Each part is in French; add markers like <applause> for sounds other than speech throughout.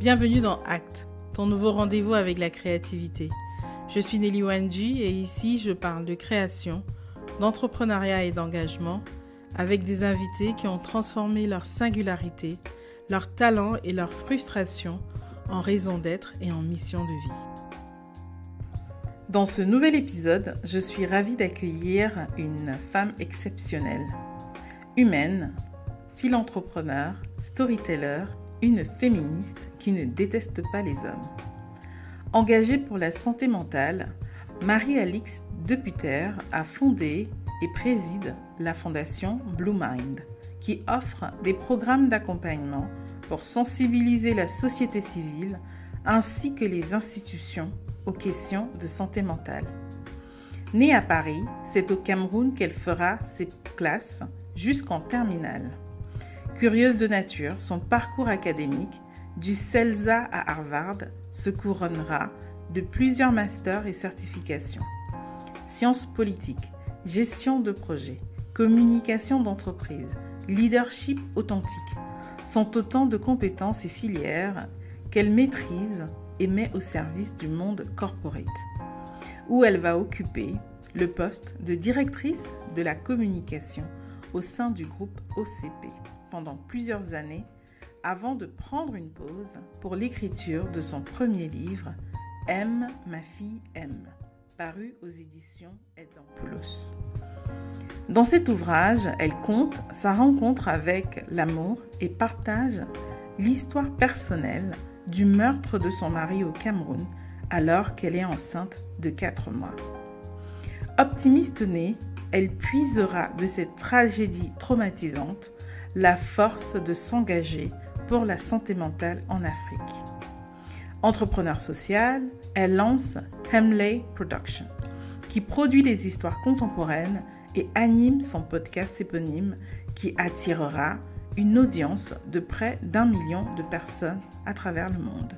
Bienvenue dans Acte, ton nouveau rendez-vous avec la créativité. Je suis Nelly Wanji et ici je parle de création, d'entrepreneuriat et d'engagement avec des invités qui ont transformé leur singularité, leur talent et leur frustration en raison d'être et en mission de vie. Dans ce nouvel épisode, je suis ravie d'accueillir une femme exceptionnelle, humaine, philanthropeneur, storyteller une féministe qui ne déteste pas les hommes. Engagée pour la santé mentale, Marie-Alix Deputer a fondé et préside la fondation Blue Mind, qui offre des programmes d'accompagnement pour sensibiliser la société civile ainsi que les institutions aux questions de santé mentale. Née à Paris, c'est au Cameroun qu'elle fera ses classes jusqu'en terminale. Curieuse de nature, son parcours académique, du CELSA à Harvard, se couronnera de plusieurs masters et certifications. Sciences politiques, gestion de projets, communication d'entreprise, leadership authentique sont autant de compétences et filières qu'elle maîtrise et met au service du monde corporate, où elle va occuper le poste de directrice de la communication au sein du groupe OCP pendant plusieurs années avant de prendre une pause pour l'écriture de son premier livre, "M, ma fille M", paru aux éditions Edampoulos. Dans cet ouvrage, elle compte sa rencontre avec l'amour et partage l'histoire personnelle du meurtre de son mari au Cameroun alors qu'elle est enceinte de 4 mois. Optimiste née, elle puisera de cette tragédie traumatisante la force de s'engager pour la santé mentale en Afrique. Entrepreneur sociale, elle lance Hemley Production, qui produit des histoires contemporaines et anime son podcast éponyme qui attirera une audience de près d'un million de personnes à travers le monde.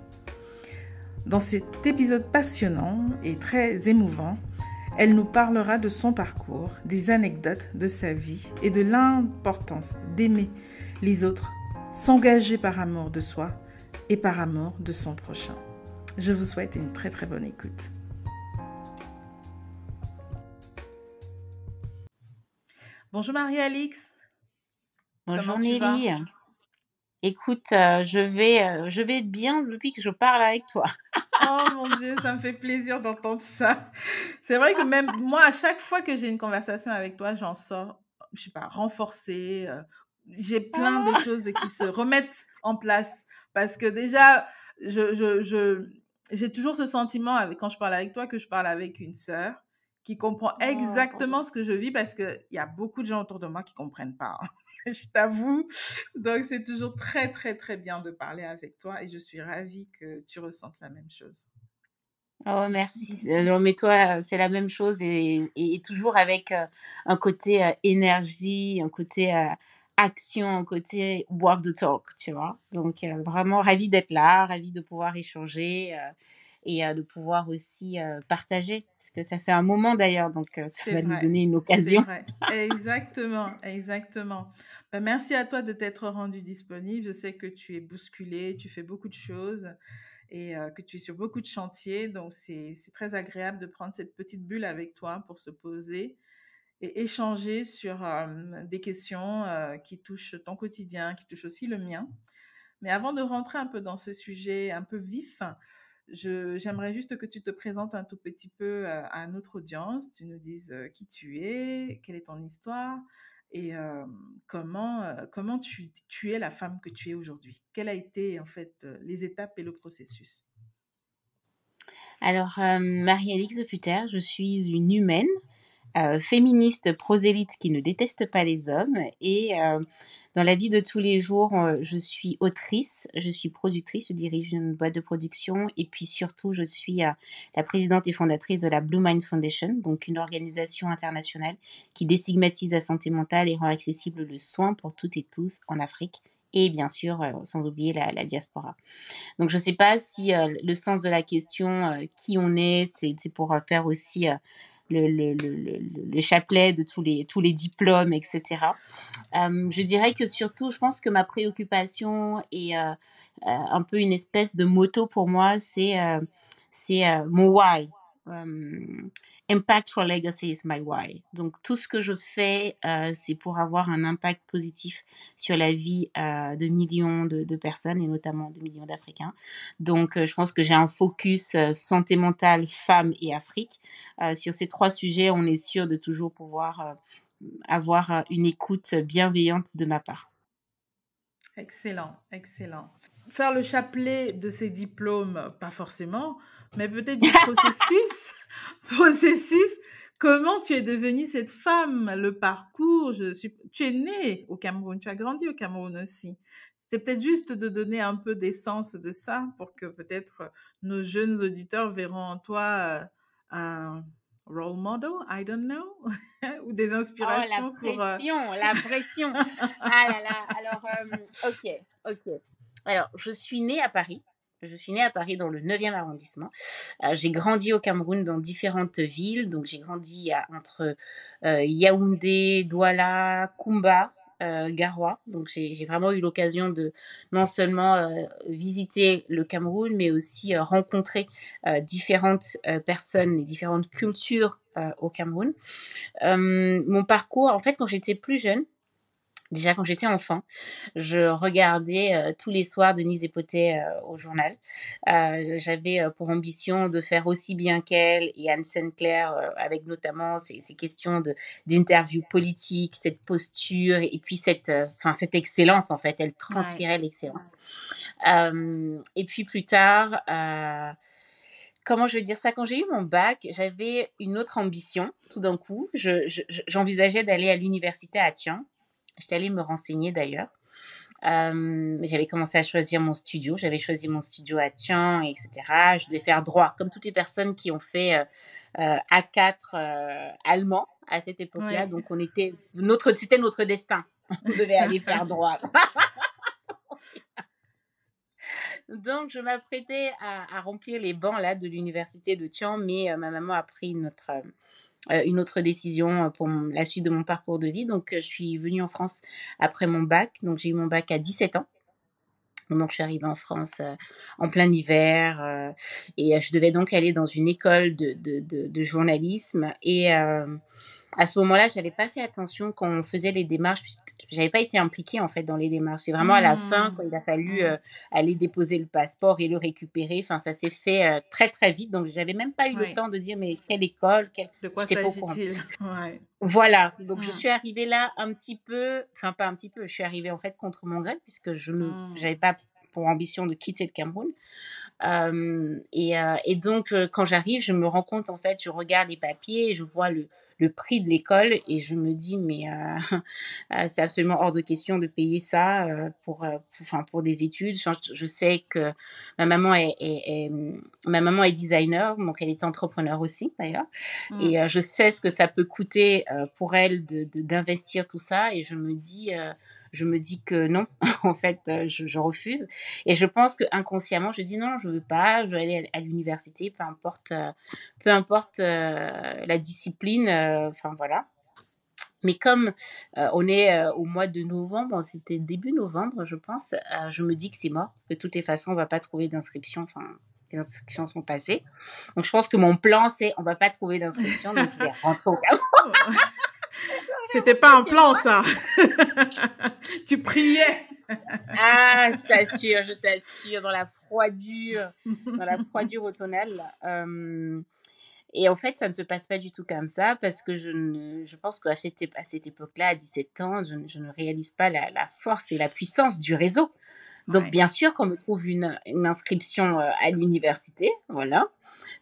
Dans cet épisode passionnant et très émouvant, elle nous parlera de son parcours, des anecdotes de sa vie et de l'importance d'aimer les autres, s'engager par amour de soi et par amour de son prochain. Je vous souhaite une très très bonne écoute. Bonjour Marie-Alix. Bonjour Nelly. Écoute, euh, je, vais, euh, je vais être bien depuis que je parle avec toi. <laughs> oh mon Dieu, ça me fait plaisir d'entendre ça. C'est vrai que même moi, à chaque fois que j'ai une conversation avec toi, j'en sors, je sais pas, renforcée. Euh, j'ai plein de ah. choses qui se remettent en place. Parce que déjà, j'ai toujours ce sentiment quand je parle avec toi que je parle avec une sœur qui comprend oh, exactement ce que je vis parce qu'il y a beaucoup de gens autour de moi qui comprennent pas. Hein. <laughs> je t'avoue. Donc, c'est toujours très, très, très bien de parler avec toi et je suis ravie que tu ressentes la même chose. Oh, merci. Euh, non, Mais toi, euh, c'est la même chose et, toujours avec euh, un côté énergie, un côté action, un côté work the talk, tu vois. Donc, vraiment ravie d'être là, ravie de pouvoir échanger et de euh, pouvoir aussi euh, partager, parce que ça fait un moment d'ailleurs, donc euh, ça va nous donner une occasion. Exactement, exactement. Bah, merci à toi de t'être rendu disponible. Je sais que tu es bousculé, tu fais beaucoup de choses et que tu es sur beaucoup de chantiers. Donc, c'est très agréable de prendre cette petite bulle avec toi pour se poser et échanger sur des questions qui touchent ton quotidien, qui touchent aussi le mien. Mais avant de rentrer un peu dans ce sujet un peu vif, j'aimerais juste que tu te présentes un tout petit peu euh, à, notre audience, tu nous dises euh, qui tu es, quelle est ton histoire et euh, comment comment tu, tu, es la femme que tu es aujourd'hui. Quelles a été en fait les étapes et le processus Alors Marie-Alix de je suis une humaine. féministe prosélyte qui ne déteste pas les hommes et dans la vie de tous les jours, euh, je suis autrice, je suis productrice, je dirige une boîte de production et puis surtout, je suis euh, la présidente et fondatrice de la Blue Mind Foundation, donc une organisation internationale qui déstigmatise la santé mentale et rend accessible le soin pour toutes et tous en Afrique et bien sûr, euh, sans oublier la, diaspora. Donc, je ne sais pas si le sens de la question, qui on est, c'est pour faire aussi le, le, chapelet de tous les, tous les diplômes, etc. Euh, je dirais que surtout, je pense que ma préoccupation est euh, euh, un peu une espèce de moto pour moi, c'est c'est mon why. Impact for Legacy is my why. Donc tout ce que je fais, euh, c'est pour avoir un impact positif sur la vie euh, de millions de, personnes et notamment de millions d'Africains. Donc euh, je pense que j'ai un focus santé mentale, femmes et Afrique. sur ces trois sujets, on est sûr de toujours pouvoir avoir une écoute bienveillante de ma part. Excellent, excellent. Faire le chapelet de ces diplômes, pas forcément mais peut-être du processus. <laughs> processus. Comment tu es devenue cette femme Le parcours. Je suis... Tu es née au Cameroun. Tu as grandi au Cameroun aussi. C'est peut-être juste de donner un peu d'essence de ça pour que peut-être euh, nos jeunes auditeurs verront en toi euh, un role model, I don't know, <laughs> ou des inspirations oh, la euh, Pression, la pression, ah là là. Alors, ok, ok. Alors, je suis née à Paris. Je suis à Paris dans le 9e arrondissement. Euh, j'ai grandi au Cameroun dans différentes villes. Donc j'ai grandi entre euh, Yaoundé, Douala, Kumba, euh, Garoua. Donc j'ai vraiment eu l'occasion de non seulement visiter le Cameroun, mais aussi rencontrer différentes personnes et différentes cultures au Cameroun. mon parcours, en fait, quand j'étais plus jeune, Déjà quand j'étais enfant, je regardais euh, tous les soirs Denise et euh, au journal. Euh, j'avais pour ambition de faire aussi bien qu'elle et Anne Sinclair, avec notamment ces, questions d'interview politique, cette posture et puis cette, cette excellence en fait. Elle transpirait l'excellence. et puis plus tard comment je veux dire ça Quand j'ai eu mon bac, j'avais une autre ambition tout d'un coup. J'envisageais d'aller à l'université à Tian J'étais allée me renseigner d'ailleurs. Euh, j'avais commencé à choisir mon studio. J'avais choisi mon studio à Tian, etc. Je devais faire droit, comme toutes les personnes qui ont fait euh, euh, A4 allemand à cette époque-là. Donc, on était, notre, c'était notre destin. <laughs> On devait aller faire droit. <laughs> Donc, je m'apprêtais à, à, remplir les bancs là de l'université de Tian, mais ma maman a pris notre euh, une autre décision euh, pour la suite de mon parcours de vie. Donc, euh, je suis venue en France après mon bac. Donc, j'ai eu mon bac à 17 ans. Donc, je suis arrivée en France en plein hiver et je devais donc aller dans une école de, de, de, de journalisme. Et à ce moment-là, je j'avais pas fait attention quand on faisait les démarches, puisque je n'avais pas été impliquée en fait dans les démarches. C'est vraiment à la fin mmh. quand il a fallu mmh. euh, aller déposer le passeport et le récupérer. Enfin, ça s'est fait euh, très très vite, donc j'avais même pas eu le temps de dire mais quelle école, De quoi s'agit-il Voilà, donc je mmh. suis arrivée là un petit peu, enfin pas un petit peu, je suis arrivée en fait contre mon gré puisque je n'avais pas pour ambition de quitter le Cameroun. Euh, et, donc quand j'arrive, je me rends compte en fait, je regarde les papiers, je vois le le prix de l'école et je me dis mais euh, <laughs> euh, c'est absolument hors de question de payer ça euh, pour, enfin pour, des études. Je, sais que ma maman est, ma maman est designer donc elle est entrepreneur aussi d'ailleurs mmh. et je sais ce que ça peut coûter pour elle de d'investir tout ça et je me dis je me dis que non, <laughs> en fait, euh, je, refuse. Et je pense que inconsciemment, je dis non, je veux pas, je veux aller à, l'université, peu importe, euh, peu importe euh, la discipline, enfin voilà. Mais comme on est au mois de novembre, c'était début novembre, je pense, je me dis que c'est mort. De toutes les façons, on va pas trouver d'inscription. Enfin, les inscriptions sont passées. Donc, je pense que mon plan, c'est on va pas trouver d'inscription, donc je vais <laughs> rentrer au <laughs> cas c'était pas un plan, ça. <laughs> tu priais. ah, je t'assure, je t'assure, dans la froidure, dans la froidure automnale. Euh, et en fait, ça ne se passe pas du tout comme ça parce que je, ne, pense qu'à cette, à cette époque-là, à 17 ans, je, ne réalise pas la, force et la puissance du réseau. Donc, bien sûr qu'on me trouve une, inscription euh, à l'université. Voilà.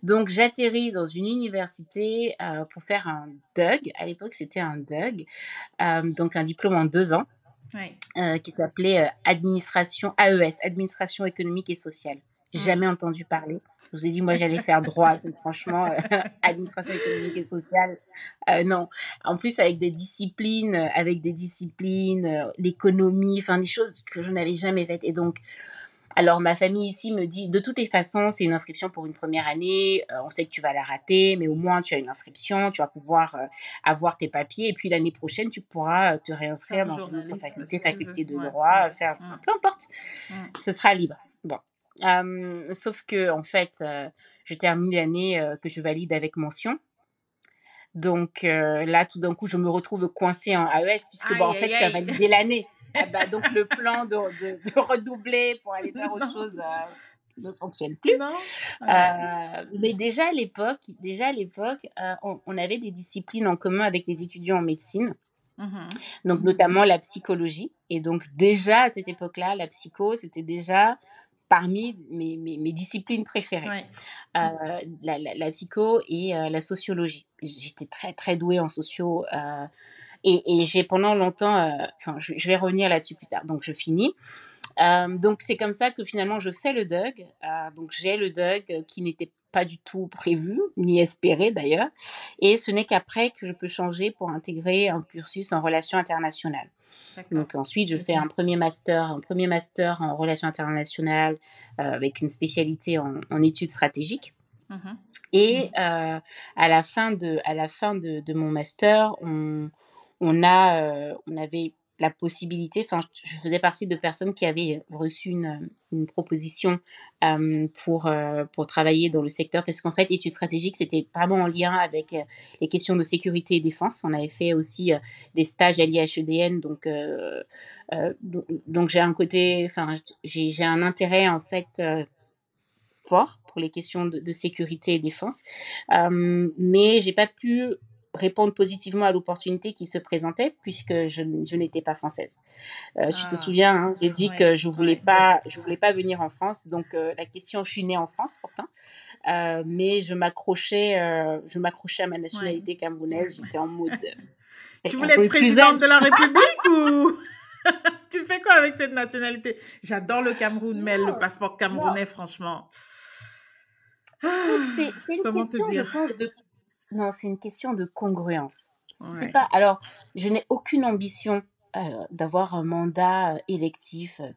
Donc, j'atterris dans une université euh, pour faire un DUG. À l'époque, c'était un DUG, euh, donc un diplôme en deux ans. qui s'appelait administration AES, administration économique et sociale. Mmh. Jamais entendu parler. Je vous ai dit, moi, j'allais faire droit. franchement, euh, <laughs> administration économique et sociale, euh, non. En plus, avec des disciplines, euh, avec des disciplines, l'économie, enfin, des choses que je n'avais jamais faites. Et donc, alors, ma famille ici me dit, de toutes les façons, c'est une inscription pour une première année. on sait que tu vas la rater, mais au moins, tu as une inscription. Tu vas pouvoir avoir tes papiers. Et puis, l'année prochaine, tu pourras te réinscrire dans une autre faculté, faculté de droit, faire peu importe. Ce sera libre. Bon sauf que, en fait, je termine l'année que je valide avec mention. Donc là, tout d'un coup, je me retrouve coincée en AES puisque, bon, bah, en fait, tu as validé l'année. Ah bah, donc, le <laughs> plan de, redoubler pour aller faire autre chose ne fonctionne plus. Ah mais déjà à l'époque, déjà à l'époque, on, avait des disciplines en commun avec les étudiants en médecine. Mmh donc, notamment la psychologie. Et donc, déjà à cette époque-là, la psycho, c'était déjà parmi mes, disciplines préférées, euh, mmh. la, psycho et euh, la sociologie. J'étais très très douée en socio euh, et, j'ai pendant longtemps, enfin je, vais revenir là-dessus plus tard, donc je finis. donc c'est comme ça que finalement je fais le dug. donc j'ai le DUG qui n'était pas du tout prévu, ni espéré d'ailleurs. Et ce n'est qu'après que je peux changer pour intégrer un cursus en relations internationales. Donc ensuite, je fais mmh un premier master, un premier master en relations internationales euh, avec une spécialité en, en études stratégiques. Mmh Et mmh. euh, à la fin de, à la fin de, de mon master, on, on a, euh, on avait la possibilité, enfin, je faisais partie de personnes qui avaient euh, reçu une, euh, une proposition pour, euh, pour travailler dans le secteur, parce qu'en fait, études stratégiques, c'était vraiment en lien avec les questions de sécurité et défense. On avait fait aussi des stages à l'IHEDN, donc, donc, j'ai un côté, enfin, j'ai un intérêt, en fait, fort pour les questions de, de sécurité et défense, mais j'ai pas pu répondre positivement à l'opportunité qui se présentait puisque je, n'étais pas française. Euh, tu te ah. souviens, hein, j'ai dit que je voulais pas, je voulais pas venir en France. Donc euh, la question, je suis née en France pourtant, euh, mais je m'accrochais, je m'accrochais à ma nationalité camerounaise. J'étais en mode. <laughs> tu eh, voulais être présidente de la <laughs> République ou <laughs> tu fais quoi avec cette nationalité J'adore le Cameroun, mais le passeport camerounais, franchement. C'est une question, je pense, de non, c'est une question de congruence. Pas... Alors, je n'ai aucune ambition euh, d'avoir un mandat euh, électif, euh,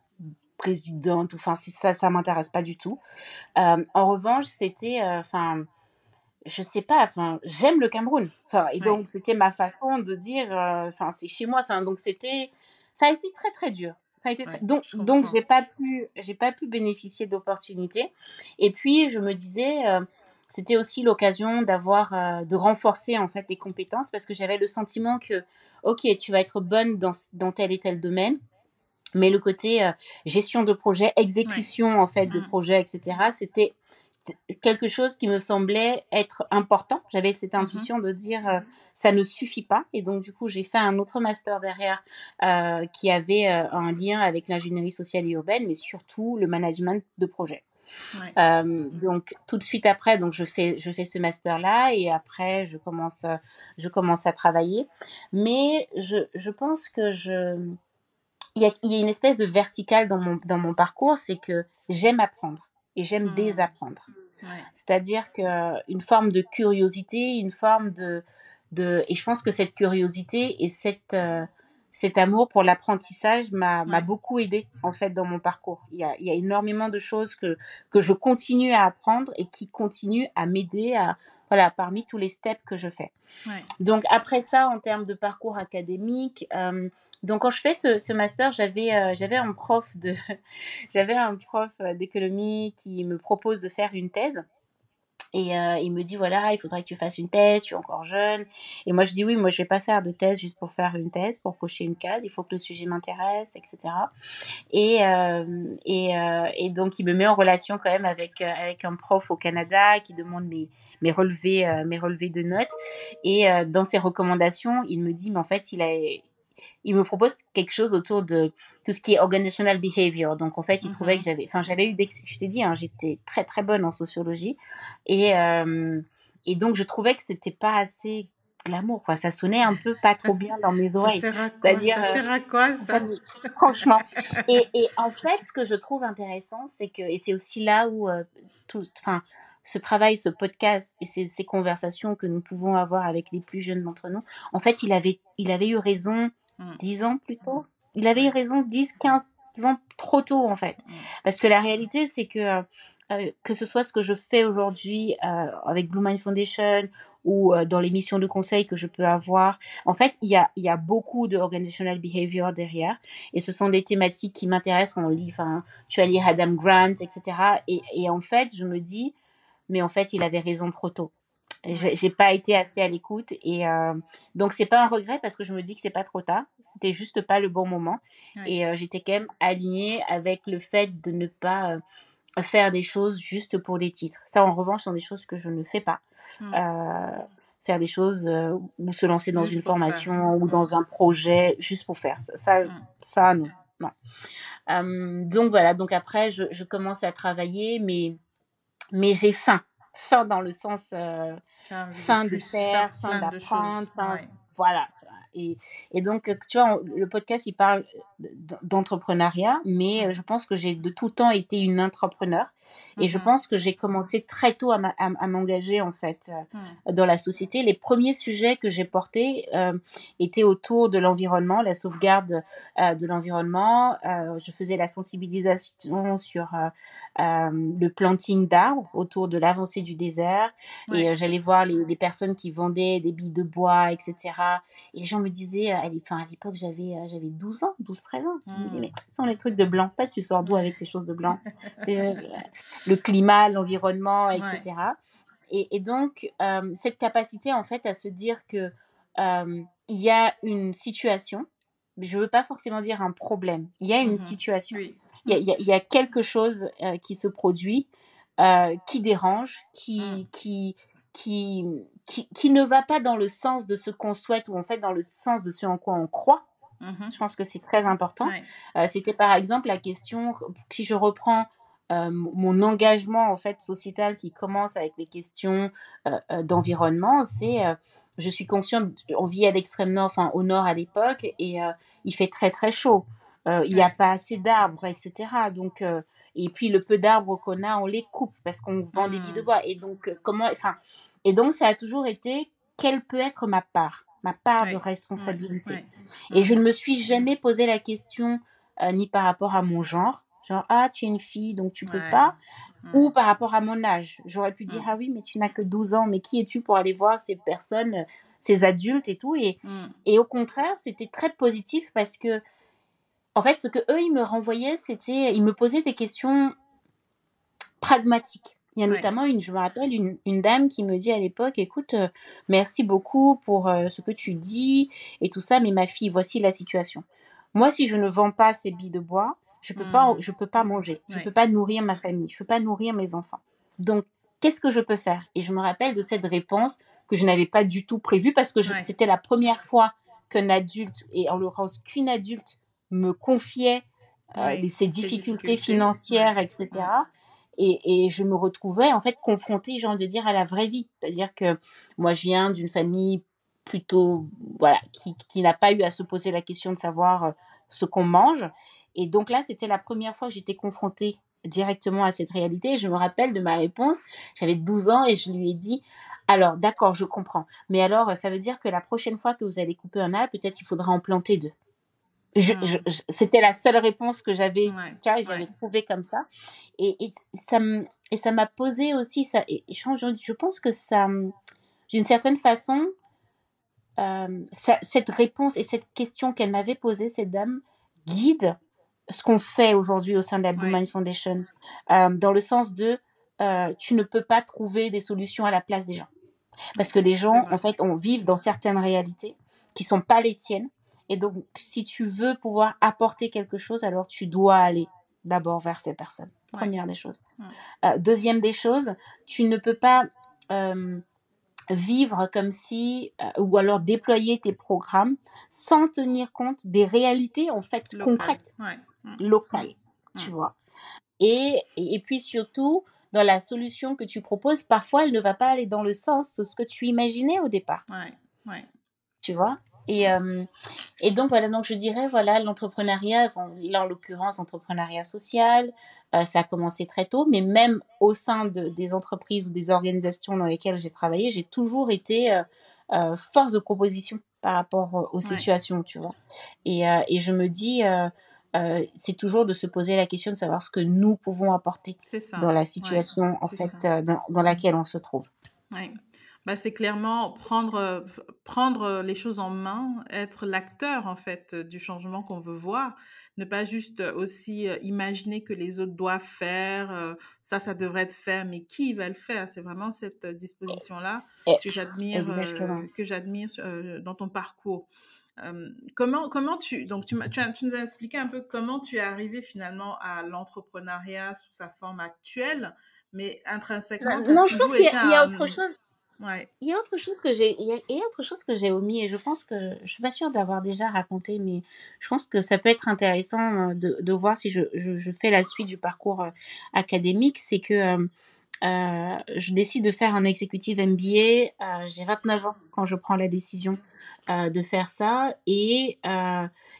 présidente, ou enfin, si ça, ça m'intéresse pas du tout. en revanche, c'était, enfin, je sais pas, enfin, j'aime le Cameroun. et donc, c'était ma façon de dire, enfin, c'est chez moi. Enfin, donc, c'était, ça a été très, très dur. Ça a été donc, je donc j'ai pas pu, j'ai pas pu bénéficier d'opportunités. Et puis, je me disais, c'était aussi l'occasion d'avoir euh, de renforcer en fait les compétences parce que j'avais le sentiment que ok tu vas être bonne dans, dans tel et tel domaine mais le côté euh, gestion de projet exécution en fait de mm. projet etc c'était quelque chose qui me semblait être important j'avais cette mm-hmm. intuition de dire euh, ça ne suffit pas et donc du coup j'ai fait un autre master derrière qui avait un lien avec l'ingénierie sociale et urbaine mais surtout le management de projet donc tout de suite après, donc je fais je fais ce master là et après je commence je commence à travailler. Mais je, je pense que je il y, a, il y a une espèce de verticale dans mon dans mon parcours, c'est que j'aime apprendre et j'aime mmh. désapprendre. C'est-à-dire qu'une forme de curiosité, une forme de, de... Et je pense que cette curiosité et cette, euh, cet amour pour l'apprentissage m'a beaucoup aidé en fait dans mon parcours. Il y a, énormément de choses que, que je continue à apprendre et qui continuent à m'aider à voilà parmi tous les steps que je fais. Donc après ça, en termes de parcours académique, euh, donc quand je fais ce, master, j'avais euh, j'avais un prof de <laughs> j'avais un prof euh, d'économie qui me propose de faire une thèse. Et euh, il me dit voilà, il faudrait que tu fasses une thèse, tu es encore jeune. Et moi je dis oui, moi je vais pas faire de thèse juste pour faire une thèse, pour cocher une case. Il faut que le sujet m'intéresse, etc. Et et, euh, euh, et, donc il me met en relation quand même avec avec un prof au Canada qui demande mes mes relevés mes relevés de notes. Et dans ses recommandations, il me dit mais en fait il a il me propose quelque chose autour de tout ce qui est organizational behavior. Donc, en fait, il trouvait que mhm. j'avais, enfin, j'avais eu, je t'ai dit, hein, j'étais très, très bonne en sociologie. Et, euh, et donc, je trouvais que c'était pas assez glamour, quoi. Ça sonnait un peu pas trop bien dans mes oreilles. Ça sert à euh, ça, Franchement. Et, et, en fait, ce que je trouve intéressant, c'est que, et c'est aussi là où euh, tout, enfin, ce travail, ce podcast et ces, ces, conversations que nous pouvons avoir avec les plus jeunes d'entre nous, en fait, il avait, il avait eu raison 10 mm. ans plus tôt. Mm. Il avait raison 10, 15 ans trop tôt en fait. Mm. Parce que la réalité, c'est que euh, euh, que ce soit ce que je fais aujourd'hui euh, avec Blue Mind Foundation ou dans les missions de conseil que je peux avoir, en fait, il y a, beaucoup de organizational behavior derrière. Et ce sont des thématiques qui m'intéressent. quand On lit, enfin, tu as lu Adam Grant, etc. et en fait, je me dis, mais en fait, il avait raison trop tôt j'ai pas été assez à l'écoute et euh, donc c'est pas un regret parce que je me dis que c'est pas trop tard c'était juste pas le bon moment et euh, j'étais quand même alignée avec le fait de ne pas euh, faire des choses juste pour les titres ça en revanche sont des choses que je ne fais pas mmh. faire des choses ou se lancer dans une formation ou mmh. dans un projet juste pour faire ça ça, mmh. non, donc voilà donc après je, je commence à travailler mais mais j'ai faim fin dans le sens fin de faire, fin d'apprendre, fin... Voilà, tu vois. Et, donc, tu vois, le podcast, il parle d'entrepreneuriat, mais mmh. je pense que j'ai de tout temps été une entrepreneur. Et je mmh pense que j'ai commencé très tôt à, m'engager en fait euh, mmh. dans la société. Les premiers sujets que j'ai portés euh, étaient autour de l'environnement, la sauvegarde euh, de l'environnement. je faisais la sensibilisation sur le planting d'arbres autour de l'avancée du désert. Et j'allais voir les, personnes qui vendaient des billes de bois, etc. Et les gens me disaient, à l'époque j'avais, j'avais 12 ans, 12-13 ans. Ils me disaient, mmh. mais ce sont les trucs de blanc. Toi, tu sors d'où avec tes choses de blanc <laughs> le climat, l'environnement, etc. Et, donc, euh, cette capacité, en fait, à se dire que euh, il y a une situation, je ne veux pas forcément dire un problème, il y a une mmh situation, il, y a, quelque chose euh, qui se produit, qui dérange, mmh. qui, qui, qui, qui, ne va pas dans le sens de ce qu'on souhaite ou en fait dans le sens de ce en quoi on croit. Mmh je pense que c'est très important. C'était par exemple la question, si je reprends euh, mon engagement en fait sociétal qui commence avec les questions euh, euh, d'environnement, c'est je suis consciente, on vit à l'extrême nord, enfin au nord à l'époque, et il fait très très chaud. il n'y a pas assez d'arbres, etc. Donc et puis le peu d'arbres qu'on a, on les coupe parce qu'on vend des billes de mmh. bois. Et donc comment, enfin et donc ça a toujours été quelle peut être ma part, ma part de responsabilité. Et je ne me suis jamais posé la question ni par rapport à mon genre, Genre, ah, tu es une fille, donc tu peux pas. Ou par rapport à mon âge. J'aurais pu dire, ah oui, mais tu n'as que 12 ans, mais qui es-tu pour aller voir ces personnes, ces adultes et tout. Mm. Et, au contraire, c'était très positif parce que, en fait, ce que eux, ils me renvoyaient, c'était, ils me posaient des questions pragmatiques. Il y a notamment une, je me rappelle, une, dame qui me dit à l'époque, écoute, euh, merci beaucoup pour euh, ce que tu dis et tout ça, mais ma fille, voici la situation. Moi, si je ne vends pas ces billes de bois, je peux pas, mmh. je peux pas manger. Je ne peux pas nourrir ma famille. Je peux pas nourrir mes enfants. Donc, qu'est-ce que je peux faire Et je me rappelle de cette réponse que je n'avais pas du tout prévue parce que c'était la première fois qu'un adulte, et en l'occurrence qu'une adulte, me confiait euh, ses difficultés, financières, etc. Et, je me retrouvais en fait confrontée, j'ai envie de dire, à la vraie vie. C'est-à-dire que moi, je viens d'une famille plutôt voilà qui, qui n'a pas eu à se poser la question de savoir euh, ce qu'on mange et donc là c'était la première fois que j'étais confrontée directement à cette réalité je me rappelle de ma réponse j'avais 12 ans et je lui ai dit alors d'accord je comprends mais alors ça veut dire que la prochaine fois que vous allez couper un arbre peut-être il faudra en planter deux mmh. c'était la seule réponse que j'avais car j'avais trouvé comme ça et, et ça et ça m'a posé aussi ça et, je pense que ça d'une certaine façon euh, cette réponse et cette question qu'elle m'avait posée, cette dame, guide ce qu'on fait aujourd'hui au sein de la Blue Mind Foundation, euh, dans le sens de euh, tu ne peux pas trouver des solutions à la place des gens. Parce que les gens, en fait, on vivent dans certaines réalités qui ne sont pas les tiennes. Et donc, si tu veux pouvoir apporter quelque chose, alors tu dois aller d'abord vers ces personnes. Première des choses. deuxième des choses, tu ne peux pas vivre comme si, euh, ou alors déployer tes programmes sans tenir compte des réalités en fait concrètes, locales, tu vois. Et, puis surtout, dans la solution que tu proposes, parfois elle ne va pas aller dans le sens de ce que tu imaginais au départ. Tu vois et, et donc voilà, donc je dirais, voilà, l'entrepreneuriat, en l'occurrence, entrepreneuriat social, euh, ça a commencé très tôt, mais même au sein des entreprises ou des organisations dans lesquelles j'ai travaillé, j'ai toujours été euh, euh, force de proposition par rapport aux situations, tu vois. Et, et, je me dis, c'est toujours de se poser la question de savoir ce que nous pouvons apporter dans la situation en fait dans, laquelle on se trouve. Ouais. Bah, c'est clairement prendre, prendre les choses en main, être l'acteur en fait du changement qu'on veut voir ne pas juste aussi imaginer que les autres doivent faire, ça, ça devrait être fait, mais qui va le faire C'est vraiment cette disposition-là que j'admire, que j'admire dans ton parcours. comment, comment tu, donc tu, nous as expliqué un peu comment tu es arrivé finalement à l'entrepreneuriat sous sa forme actuelle, mais intrinsèquement. Bah, non, je pense qu'il y, a autre chose. Il y a autre chose que j'ai, il y a, autre chose que j'ai omis et je pense que je suis pas sûre d'avoir déjà raconté, mais je pense que ça peut être intéressant euh, de, de voir si je, je, fais la suite du parcours euh, académique, c'est que euh, je décide de faire un exécutif MBA. j'ai 29 ans quand je prends la décision de faire ça et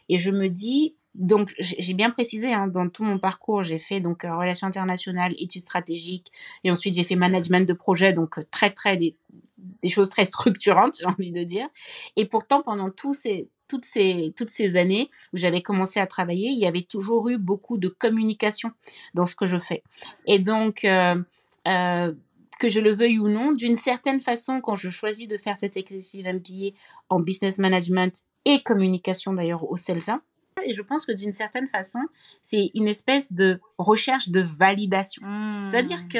et je me dis donc j'ai bien précisé hein, dans tout mon parcours j'ai fait donc euh, relations internationales études stratégiques et ensuite j'ai fait management de projet donc euh, très très des, choses très structurantes <laughs> j'ai envie de dire et pourtant pendant tous ces toutes ces, toutes ces années où j'avais commencé à travailler, il y avait toujours eu beaucoup de communication dans ce que je fais. Et donc, euh, que je le veuille ou non, d'une certaine façon, quand je choisis de faire cet executive MBA en business management et communication d'ailleurs au CELSA, et je pense que d'une certaine façon, c'est une espèce de recherche de validation. Mmh. C'est-à-dire que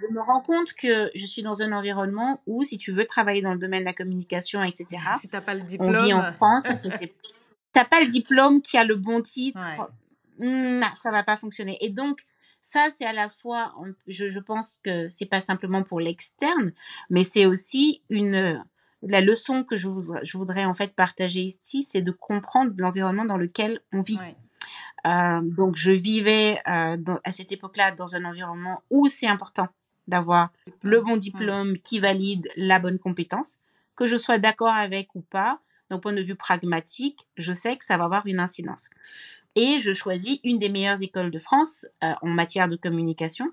je me rends compte que je suis dans un environnement où, si tu veux travailler dans le domaine de la communication, etc., si pas le diplôme. on vit en France, <laughs> t'as pas le diplôme qui a le bon titre, ça va pas fonctionner. Et donc, ça, c'est à la fois, je, je pense que c'est pas simplement pour l'externe, mais c'est aussi une la leçon que je, voudrais en fait partager ici, c'est de comprendre l'environnement dans lequel on vit. Euh, donc, je vivais euh, à cette époque-là dans un environnement où c'est important d'avoir le bon diplôme qui valide la bonne compétence, que je sois d'accord avec ou pas. D'un point de vue pragmatique, je sais que ça va avoir une incidence. Et je choisis une des meilleures écoles de France euh, en matière de communication.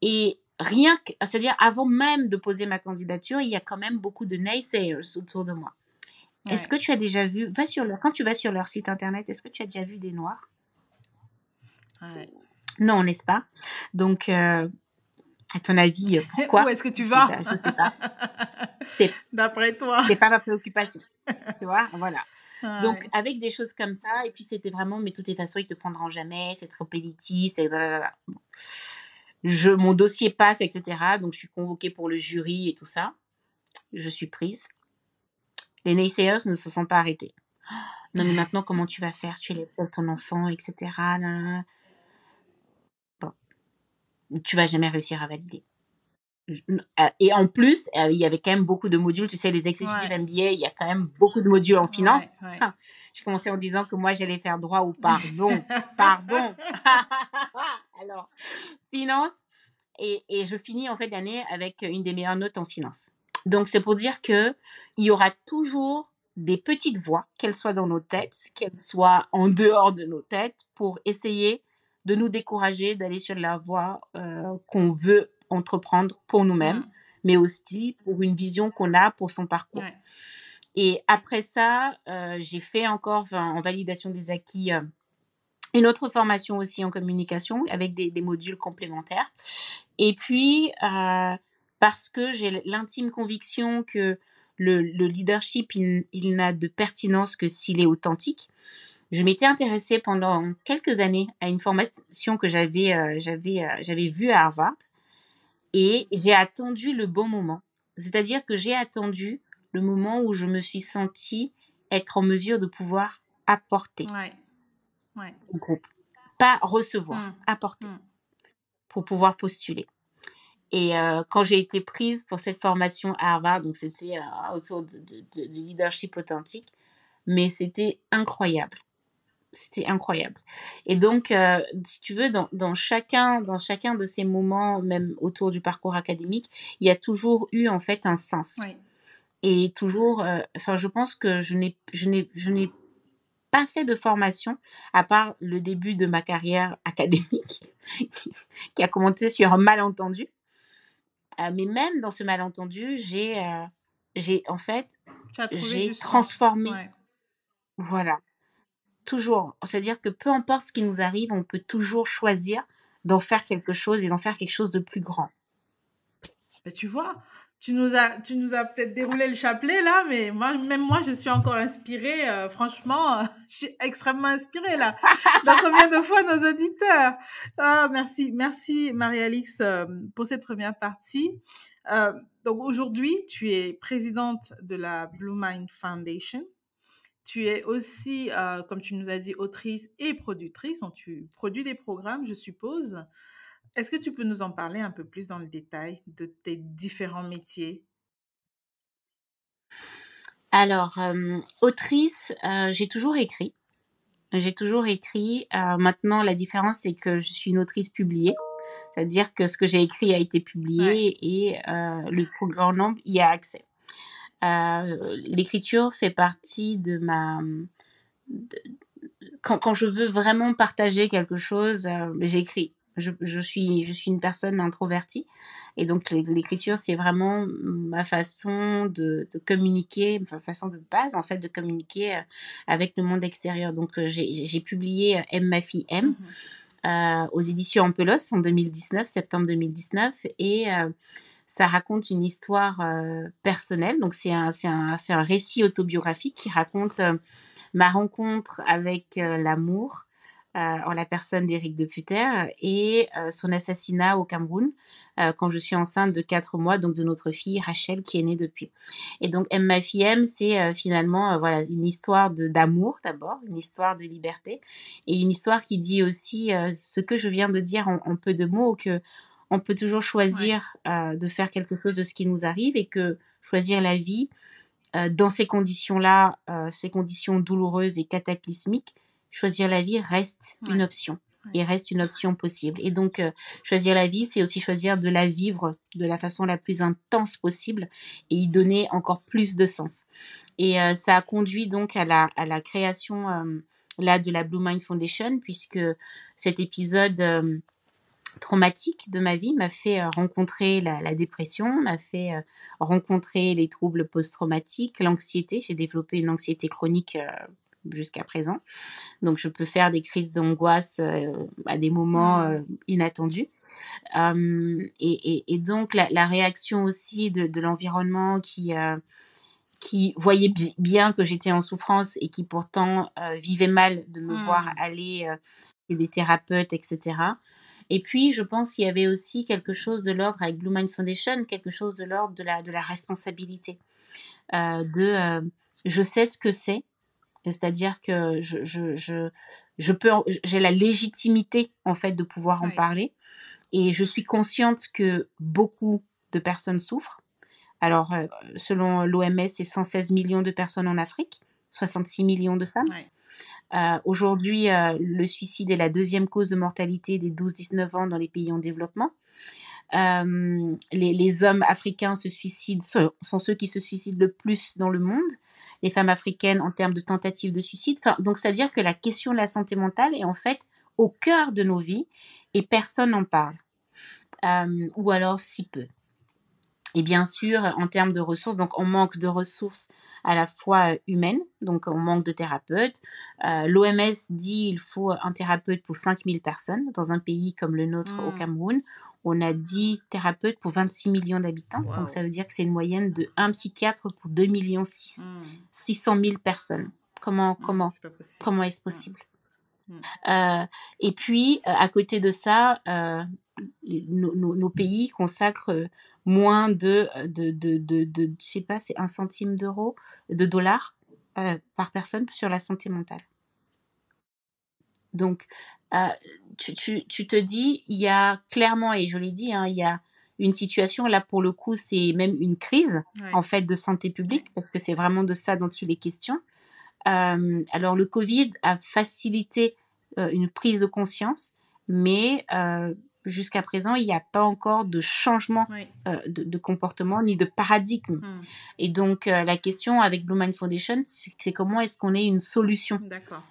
Et rien que, c'est-à-dire avant même de poser ma candidature, il y a quand même beaucoup de naysayers autour de moi. Est-ce que tu as déjà vu, va sur leur, quand tu vas sur leur site internet, est-ce que tu as déjà vu des noirs Non, n'est-ce pas Donc, euh, à ton avis, euh, pourquoi Où est-ce que tu vas Je ne sais pas. <laughs> D'après toi. C'est pas ma préoccupation. <laughs> tu vois, voilà. Donc, avec des choses comme ça, et puis c'était vraiment, mais de toutes les façons, ils te prendront jamais, c'est trop élitiste, et je, mon dossier passe, etc. Donc, je suis convoquée pour le jury et tout ça. Je suis prise. Les naysayers ne se sont pas arrêtés. <gasps> non, mais maintenant, comment tu vas faire Tu faire ton enfant, etc. Bon. Tu vas jamais réussir à valider. Euh, et en plus, euh, il y avait quand même beaucoup de modules. Tu sais, les exécutifs MBA, il y a quand même beaucoup de modules en finance. <laughs> Je commençais en disant que moi, j'allais faire droit ou pardon. <laughs> pardon. <laughs> Alors, finance. Et, je finis en fait l'année avec une des meilleures notes en finance. Donc, c'est pour dire que il y aura toujours des petites voix, qu'elles soient dans nos têtes, qu'elles soient en dehors de nos têtes, pour essayer de nous décourager d'aller sur la voie euh, qu'on veut entreprendre pour nous-mêmes, mmh. mais aussi pour une vision qu'on a pour son parcours. Et après ça, euh, j'ai fait encore en validation des acquis. Euh, une autre formation aussi en communication avec des, modules complémentaires. Et puis, euh, parce que j'ai l'intime conviction que le, leadership, il, n'a de pertinence que s'il est authentique. Je m'étais intéressée pendant quelques années à une formation que j'avais euh, j'avais euh, j'avais vue à Harvard et j'ai attendu le bon moment. C'est-à-dire que j'ai attendu le moment où je me suis sentie être en mesure de pouvoir apporter. Ouais pas recevoir, mmh. apporter mmh. pour pouvoir postuler. Et euh, quand j'ai été prise pour cette formation à Harvard, donc c'était euh, autour de, leadership authentique, mais c'était incroyable. C'était incroyable. Et donc, euh, si tu veux, dans, chacun, dans chacun de ces moments, même autour du parcours académique, il y a toujours eu en fait un sens. Et toujours, enfin, je pense que je n'ai, je n'ai, je n'ai pas fait de formation, à part le début de ma carrière <laughs> académique, qui a commencé sur un malentendu. Euh, mais même dans ce malentendu, j'ai, euh, j'ai en fait, j'ai transformé. Voilà. Toujours. C'est-à-dire que peu importe ce qui nous arrive, on peut toujours choisir d'en faire quelque chose et d'en faire quelque chose de plus grand. tu vois, tu nous as, tu nous as peut-être déroulé le chapelet là, mais moi, même moi, je suis encore inspirée. Euh, franchement, euh, <laughs> je suis extrêmement inspirée là. Dans combien de fois nos auditeurs ah, Merci, merci Marie-Alix euh, pour cette première partie. donc aujourd'hui, tu es présidente de la Blue Mind Foundation. Tu es aussi, comme tu nous as dit, autrice et productrice. Donc tu produis des programmes, je suppose. Est-ce que tu peux nous en parler un peu plus dans le détail de tes différents métiers Alors, autrice, j'ai toujours écrit. J'ai toujours écrit. maintenant, la différence, c'est que je suis une autrice publiée. C'est-à-dire que ce que j'ai écrit a été publié et le grand nombre y a accès. L'écriture fait partie de ma... quand, je veux vraiment partager quelque chose, j'écris. Je, suis, je suis une personne introvertie et donc l'écriture c'est vraiment ma façon de, communiquer, ma façon de base en fait de communiquer euh, avec le monde extérieur. Donc euh, j'ai publié Aime euh, ma fille aime mhm. aux éditions Ampelos en 2019, septembre 2019 et ça raconte une histoire personnelle. Donc c'est un, un, un récit autobiographique qui raconte ma rencontre avec l'amour euh, en la personne d'Éric Deputer et euh, son assassinat au Cameroun euh, quand je suis enceinte de 4 mois, donc de notre fille Rachel qui est née depuis. Et donc M ma fille M, c'est finalement voilà une histoire d'amour d'abord, une histoire de liberté et une histoire qui dit aussi ce que je viens de dire en, peu de mots que on peut toujours choisir de faire quelque chose de ce qui nous arrive et que choisir la vie dans ces conditions-là, ces conditions douloureuses et cataclysmiques, choisir la vie reste une option et reste une option possible. Et donc, euh, choisir la vie, c'est aussi choisir de la vivre de la façon la plus intense possible et y donner encore plus de sens. Et euh, ça a conduit donc à la, création euh, là de la Blue Mind Foundation, puisque cet épisode traumatique de ma vie m'a fait rencontrer la, la dépression, m'a fait rencontrer les troubles post-traumatiques, l'anxiété. J'ai développé une anxiété chronique jusqu'à présent. Donc, je peux faire des crises d'angoisse euh, à des moments mmh. euh, inattendus. et, et, donc, la, la, réaction aussi de, de l'environnement qui, euh, qui voyait bien que j'étais en souffrance et qui pourtant vivait mal de me mmh. voir aller chez des thérapeutes, etc. Et puis, je pense qu'il y avait aussi quelque chose de l'ordre avec Blue Mind Foundation, quelque chose de l'ordre de la, de la responsabilité. de je sais ce que c'est, c'est-à-dire que je, je, je, peux, j'ai la légitimité en fait de pouvoir en parler. Et je suis consciente que beaucoup de personnes souffrent. Alors, euh, selon l'OMS, c'est 116 millions de personnes en Afrique, 66 millions de femmes. Euh, aujourd'hui, euh, le suicide est la deuxième cause de mortalité des 12-19 ans dans les pays en développement. les, les, hommes africains se suicident, sont, ceux qui se suicident le plus dans le monde les femmes africaines en termes de tentatives de suicide. donc, ça veut dire que la question de la santé mentale est en fait au cœur de nos vies et personne n'en parle, euh, ou alors si peu. Et bien sûr, en termes de ressources, donc on manque de ressources à la fois euh, humaines, donc on manque de thérapeutes. Euh, L'OMS dit qu'il faut un thérapeute pour 5000 personnes. Dans un pays comme le nôtre, au mmh. Cameroun, on a 10 thérapeutes pour 26 millions d'habitants. Donc, ça veut dire que c'est une moyenne de 1 psychiatre pour 2 millions 6, hmm. personnes. Comment, hmm, comment, est ce possible hmm. Euh, Et puis, euh, à côté de ça, euh, nos, pays consacrent moins de, de, de, sais pas, c'est un centime d'euros, de dollars par personne sur la santé mentale. Donc, euh, tu, te dis, il y a clairement, et je l'ai dit, hein, il y a une situation, là pour le coup, c'est même une crise en fait de santé publique, parce que c'est vraiment de ça dont il est question. Euh, alors le Covid a facilité euh, une prise de conscience, mais jusqu'à présent, il n'y a pas encore de changement euh, de, comportement ni de paradigme. Hmm. Et donc, euh, la question avec Blue Mind Foundation, c'est comment est-ce qu'on est une solution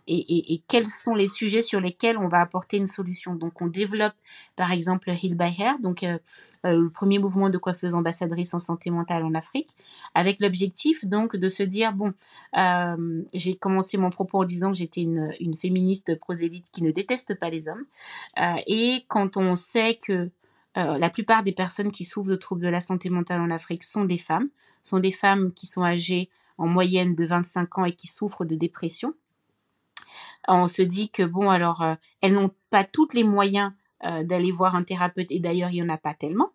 et, et, quels sont les sujets sur lesquels on va apporter une solution Donc, on développe, par exemple, Hill by Hair, donc euh, euh, le premier mouvement de coiffeuse ambassadrice en santé mentale en Afrique, avec l'objectif donc de se dire, bon, euh, j'ai commencé mon propos en disant que j'étais une, féministe prosélyte qui ne déteste pas les hommes, euh, et quand on sait que la plupart des personnes qui souffrent de troubles de la santé mentale en Afrique sont des femmes, sont des femmes qui sont âgées en moyenne de 25 ans et qui souffrent de dépression, on se dit que bon alors elles n'ont pas tous les moyens euh, d'aller voir un thérapeute, et d'ailleurs, il n'y en a pas tellement.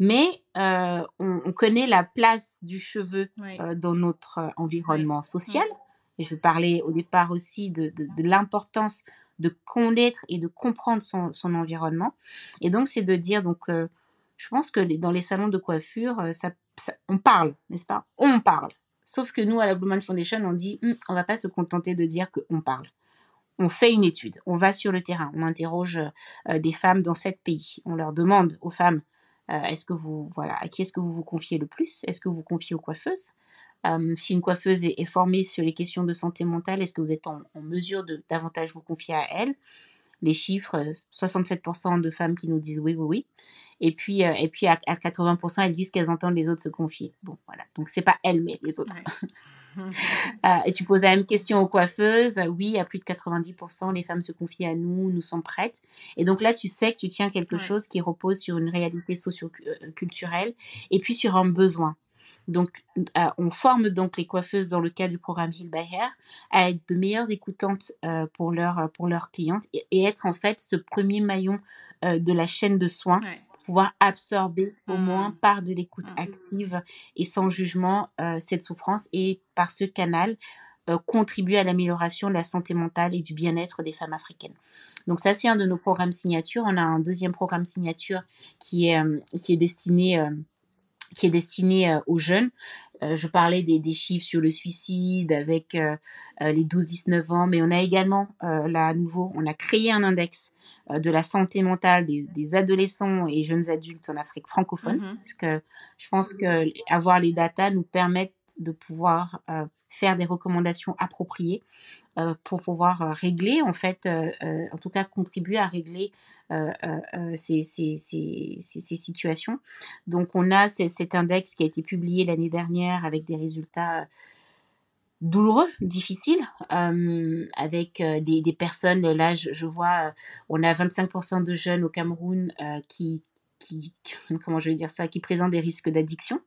Mais euh, on, connaît la place du cheveu euh, dans notre environnement social. Et je parlais au départ aussi de, de, l'importance de connaître et de comprendre son, son environnement. Et donc, c'est de dire, donc, je pense que les, dans les salons de coiffure, ça, on parle, n'est-ce pas On parle. Sauf que nous, à la Blumen Foundation, on dit, hum, on va pas se contenter de dire qu'on parle on fait une étude, on va sur le terrain, on interroge euh, des femmes dans sept pays, on leur demande aux femmes euh, est-ce que vous à qui est-ce que vous vous confiez le plus, est-ce que vous vous confiez aux coiffeuses, euh, si une coiffeuse est, formée sur les questions de santé mentale, est-ce que vous êtes en, mesure de davantage vous confier à elle Les chiffres 67% de femmes qui nous disent oui, oui, oui, et puis et puis à, 80% elles disent qu'elles entendent les autres se confier. Bon voilà, donc c'est pas elles mais les autres. <laughs> <laughs> Euh, et tu poses la même question aux coiffeuses. Euh, oui, à plus de 90%, les femmes se confient à nous, nous sommes prêtes. Et donc là, tu sais que tu tiens quelque chose qui repose sur une réalité socio-culturelle et puis sur un besoin. Donc, euh, on forme donc les coiffeuses dans le cadre du programme Heal by Hair à être de meilleures écoutantes pour, leur, pour leurs clientes et, être en fait ce premier maillon de la chaîne de soins pouvoir absorber au moins mmh. par de l'écoute mmh, mmh, active et sans jugement euh, cette souffrance et par ce canal euh, contribuer à l'amélioration de la santé mentale et du bien-être des femmes africaines. Donc ça, c'est un de nos programmes signature. On a un deuxième programme signature qui est, euh, qui est destiné qui est destiné euh, aux jeunes. Euh, je parlais des, des, chiffres sur le suicide avec euh, les 12-19 ans, mais on a également, là à nouveau, on a créé un index de la santé mentale des, adolescents et jeunes adultes en Afrique francophone, mhm. parce que je pense que avoir les data nous permettent de pouvoir faire des recommandations appropriées pour pouvoir régler, en fait, en tout cas contribuer à régler euh, euh, euh, ces, situations. Donc on a cet index qui a été publié l'année dernière avec des résultats douloureux, difficiles avec des, personnes, là je, vois, on a 25% de jeunes au Cameroun qui, qui, comment je vais dire ça, qui présentent des risques d'addiction.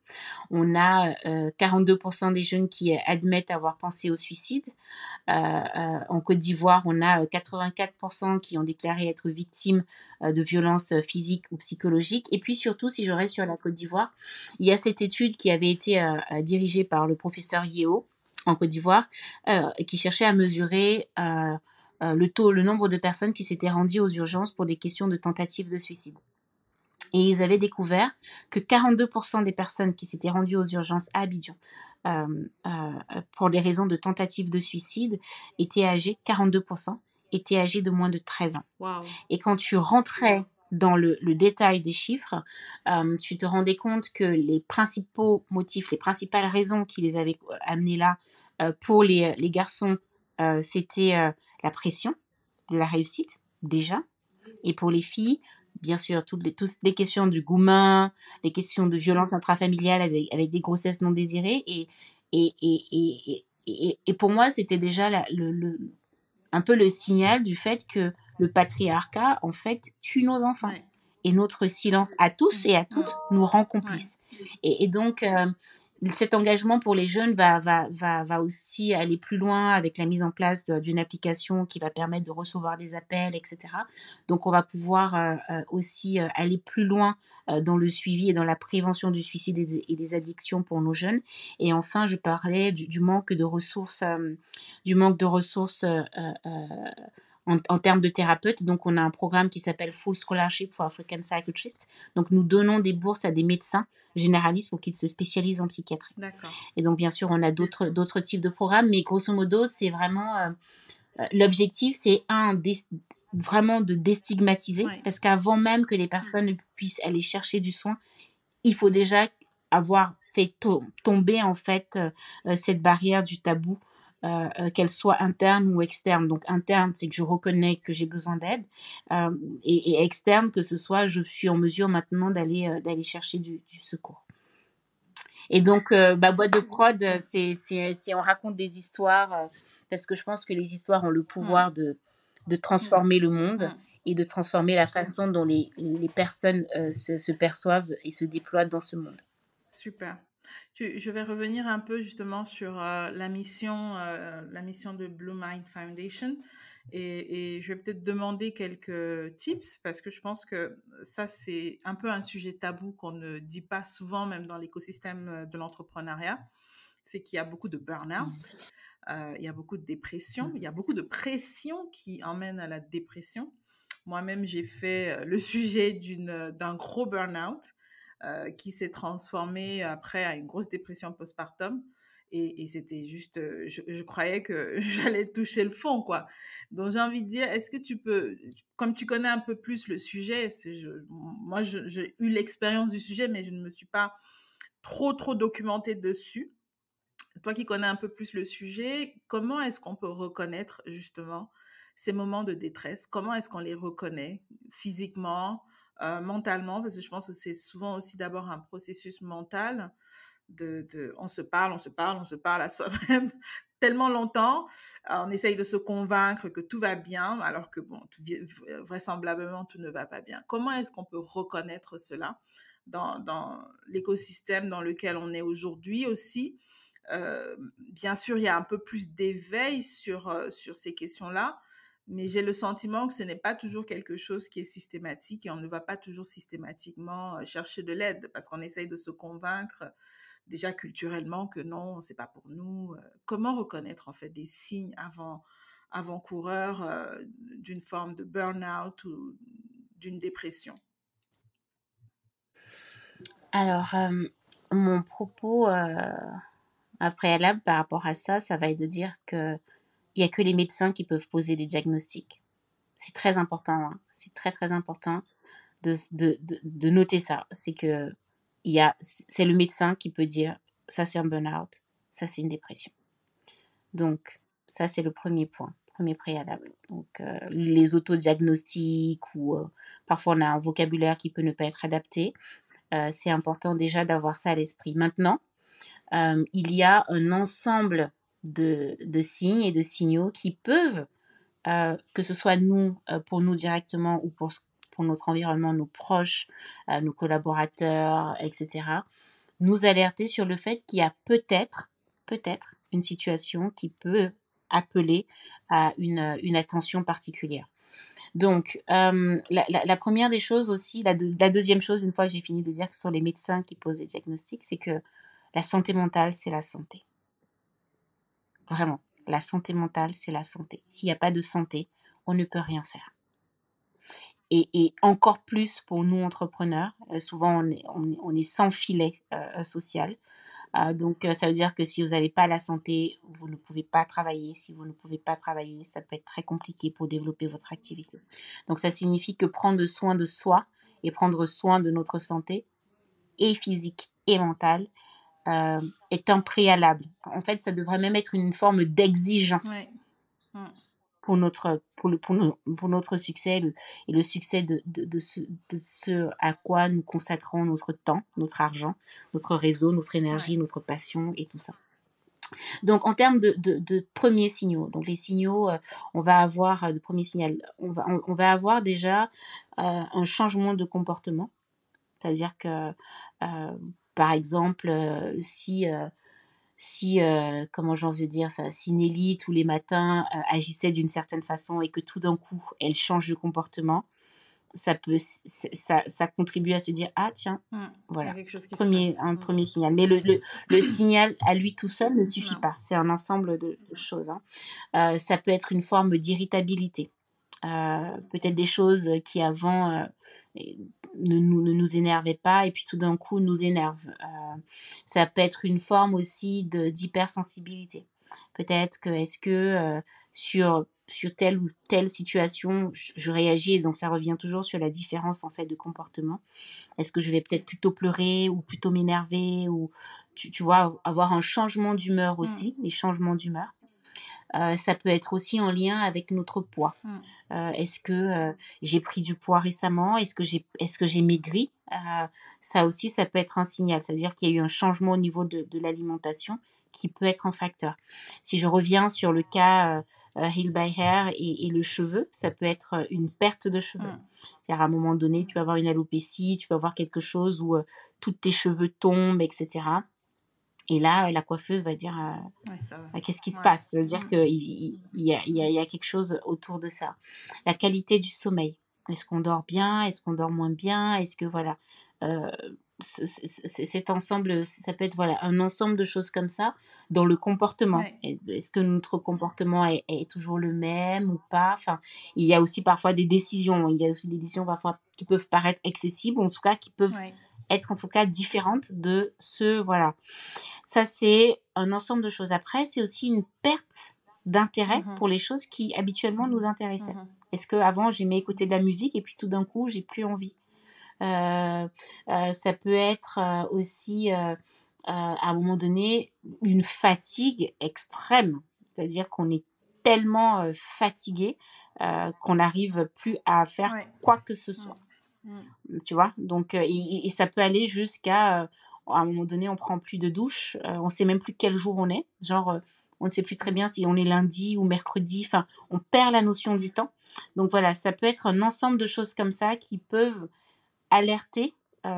On a 42% euh, des jeunes qui euh, admettent avoir pensé au suicide. Euh, en Côte d'Ivoire, on a 84% qui ont déclaré être victimes de violences physiques ou psychologiques. Et puis surtout, si je reste sur la Côte d'Ivoire, il y a cette étude qui avait été dirigée par le professeur Yeo en Côte d'Ivoire, qui cherchait à mesurer le taux, le nombre de personnes qui s'étaient rendues aux urgences pour des questions de tentatives de suicide. Et ils avaient découvert que 42% des personnes qui s'étaient rendues aux urgences à Abidjan euh, euh, pour des raisons de tentative de suicide étaient âgées, 42% étaient âgées de moins de 13 ans. Et quand tu rentrais dans le, détail des chiffres, euh, tu te rendais compte que les principaux motifs, les principales raisons qui les avaient amenés là pour les, les garçons, c'était la pression, la réussite déjà, et pour les filles, bien sûr, toutes les, questions du goumin, les questions de violence intrafamiliale avec, des grossesses non désirées. Et, et, et, pour moi, c'était déjà le, un peu le signal du fait que le patriarcat, en fait, tue nos enfants. Et notre silence à tous et à toutes nous rend complices. Et, donc, euh, cet engagement pour les jeunes va, va, va, va aussi aller plus loin avec la mise en place d'une application qui va permettre de recevoir des appels, etc. Donc on va pouvoir euh, euh, aussi euh, aller plus loin dans le suivi et dans la prévention du suicide et des, addictions pour nos jeunes. Et enfin, je parlais du, manque de ressources, du manque de ressources en, termes de thérapeute Donc, on a un programme qui s'appelle Full Scholarship for African Psychiatrists. Donc, nous donnons des bourses à des médecins généralistes pour qu'ils se spécialisent en psychiatrie. Et donc, bien sûr, on a d'autres, d'autres types de programmes, mais grosso modo, c'est vraiment. Euh, euh, l'objectif, c'est un, vraiment de déstigmatiser, parce qu'avant même que les personnes mm. puissent aller chercher du soin, il faut déjà avoir fait tomber en fait euh, cette barrière du tabou euh, euh, qu'elle soit interne ou externe. Donc interne, c'est que je reconnais que j'ai besoin d'aide, euh, et, externe, que ce soit je suis en mesure maintenant d'aller euh, d'aller chercher du, secours. Et donc, bah, boîte de prod, c'est on raconte des histoires parce que je pense que les histoires ont le mmh. pouvoir de, de transformer le monde mmh. et de transformer la mmh. façon dont les, personnes se, se perçoivent et se déploient dans ce monde. Super je vais revenir un peu justement sur euh, la mission, euh, la mission de Blue Mind Foundation, et, je vais peut-être demander quelques tips parce que je pense que ça c'est un peu un sujet tabou qu'on ne dit pas souvent, même dans l'écosystème euh, de l'entrepreneuriat, c'est qu'il y a beaucoup de burn-out. il y a beaucoup de dépression, il y a beaucoup de pression qui emmène à la dépression. Moi-même, j'ai fait le <laughs> sujet d'un gros burn-out euh, qui s'est transformée après à une grosse dépression postpartum. Et, et c'était juste, euh, je, croyais que <laughs> j'allais toucher le fond, quoi. Donc j'ai envie de dire, est-ce que tu peux, comme tu connais un peu plus le sujet, moi j'ai eu l'expérience du sujet, mais je ne me suis pas trop trop documentée dessus. Toi qui connais un peu plus le sujet, comment est-ce qu'on peut reconnaître justement ces moments de détresse Comment est-ce qu'on les reconnaît physiquement euh, mentalement, parce que je pense que c'est souvent aussi d'abord un processus mental. De, on se parle, on se parle, on se parle à <laughs> soi-même tellement longtemps. Euh, on essaye de se convaincre que tout va bien, alors que bon, vraisemblablement tout ne va pas bien. Comment est-ce qu'on peut reconnaître cela dans, l'écosystème dans lequel on est aujourd'hui aussi euh, Bien sûr, il y a un peu plus d'éveil sur, sur ces questions-là, mais j'ai le sentiment que ce n'est pas toujours quelque chose qui est systématique et on ne va pas toujours systématiquement euh, chercher de l'aide parce qu'on essaye de se convaincre déjà culturellement que non, c'est pas pour nous. Euh. Comment reconnaître en fait des signes avant avant-coureurs euh, d'une forme de burn-out ou d'une dépression Alors, mon propos préalable par rapport à ça, ça va être de dire que il n'y a que les médecins qui peuvent poser des diagnostics. C'est très important, hein. c'est très très important de, noter ça. C'est que il c'est le médecin qui peut dire ça c'est un burn-out, ça c'est une dépression. Donc ça c'est le premier point, premier préalable. Donc euh, les autodiagnostics ou euh, parfois on a un vocabulaire qui peut ne pas être adapté. Euh, c'est important déjà d'avoir ça à l'esprit. Maintenant, il y a un ensemble de, signes et de signaux qui peuvent, euh, que ce soit nous, euh, pour nous directement ou pour, pour notre environnement, nos proches, euh, nos collaborateurs, etc., nous alerter sur le fait qu'il y a peut-être, peut-être une situation qui peut appeler à une, attention particulière. Donc, la, première des choses aussi, la, la deuxième chose, une fois que j'ai fini de dire que ce sont les médecins qui posent les diagnostics, c'est que la santé mentale, c'est la santé. Vraiment, la santé mentale, c'est la santé. S'il n'y a pas de santé, on ne peut rien faire. Et, encore plus pour nous entrepreneurs, euh, souvent on est, sans filet euh, social. Euh, donc ça veut dire que si vous n'avez pas la santé, vous ne pouvez pas travailler. Si vous ne pouvez pas travailler, ça peut être très compliqué pour développer votre activité. Donc ça signifie que prendre soin de soi et prendre soin de notre santé, et physique et mentale, est euh, un préalable. En fait, ça devrait même être une forme d'exigence pour, notre, pour, le, pour, pour, notre succès et le succès de, de, ce, ce, à quoi nous consacrons notre temps, notre argent, notre réseau, notre énergie, notre passion et tout ça. Donc en termes de, de, premiers signaux, donc les signaux, euh, on va avoir euh, premier on va, on, va avoir déjà un changement de comportement, c'est-à-dire que par exemple, si si, comment j'en veux dire ça, si Nelly tous les matins agissait d'une certaine façon et que tout d'un coup elle change de comportement, ça peut, ça, ça contribue à se dire ah tiens, voilà, premier, un premier signal. Mais le, le, signal à lui tout seul ne suffit pas. C'est un ensemble de, mmh. choses. Hein. ça peut être une forme d'irritabilité. Peut-être des choses qui avant ne nous, ne énervait pas et puis tout d'un coup nous énerve. Euh, ça peut être une forme aussi d'hypersensibilité. Peut-être que est-ce que euh, sur, sur telle ou telle situation, je, réagis et donc ça revient toujours sur la différence en fait de comportement. Est-ce que je vais peut-être plutôt pleurer ou plutôt m'énerver ou tu, vois avoir un changement d'humeur mmh. aussi, les changements d'humeur. Euh, ça peut être aussi en lien avec notre poids. Mmh. Euh, est-ce que euh, j'ai pris du poids récemment Est-ce que j'ai est-ce que j'ai maigri Ça aussi, ça peut être un signal. Ça veut dire qu'il y a eu un changement au niveau de, de l'alimentation qui peut être un facteur. Si je reviens sur le cas heal by Hair et, et, le cheveu, ça peut être une perte de cheveux. Mmh. C'est-à-dire à un moment donné, tu vas avoir une alopécie, tu vas avoir quelque chose où tous tes cheveux tombent, etc. Et là, la coiffeuse va dire euh, bah, qu'est-ce qui se passe C'est-à-dire mmh. qu'il il, y, a quelque chose autour de ça. La qualité du sommeil. Est-ce qu'on dort bien Est-ce qu'on dort moins bien Est-ce que voilà euh, cet ensemble, ça peut être voilà un ensemble de choses comme ça dans le comportement. Est-ce que notre comportement est, toujours le même ou pas Enfin, il y a aussi parfois des décisions. Il y a aussi des décisions parfois qui peuvent paraître excessives, ou en tout cas qui peuvent être en tout cas différente de ce voilà. Ça c'est un ensemble de choses. Après, c'est aussi une perte d'intérêt mhm. pour les choses qui habituellement nous intéressaient. Mhm. Est-ce que avant j'aimais écouter de la musique et puis tout d'un coup j'ai plus envie. Euh, euh, ça peut être euh, aussi à un moment donné une fatigue extrême, c'est-à-dire qu'on est tellement fatigué qu'on n'arrive plus à faire quoi que ce soit. Mmh. Mmh, tu vois Donc, et, ça peut aller jusqu'à. à un moment donné, on prend plus de douche. on sait même plus quel jour on est. Genre, on ne sait plus très bien si on est lundi ou mercredi. Enfin, on perd la notion du temps. Donc voilà, ça peut être un ensemble de choses comme ça qui peuvent alerter,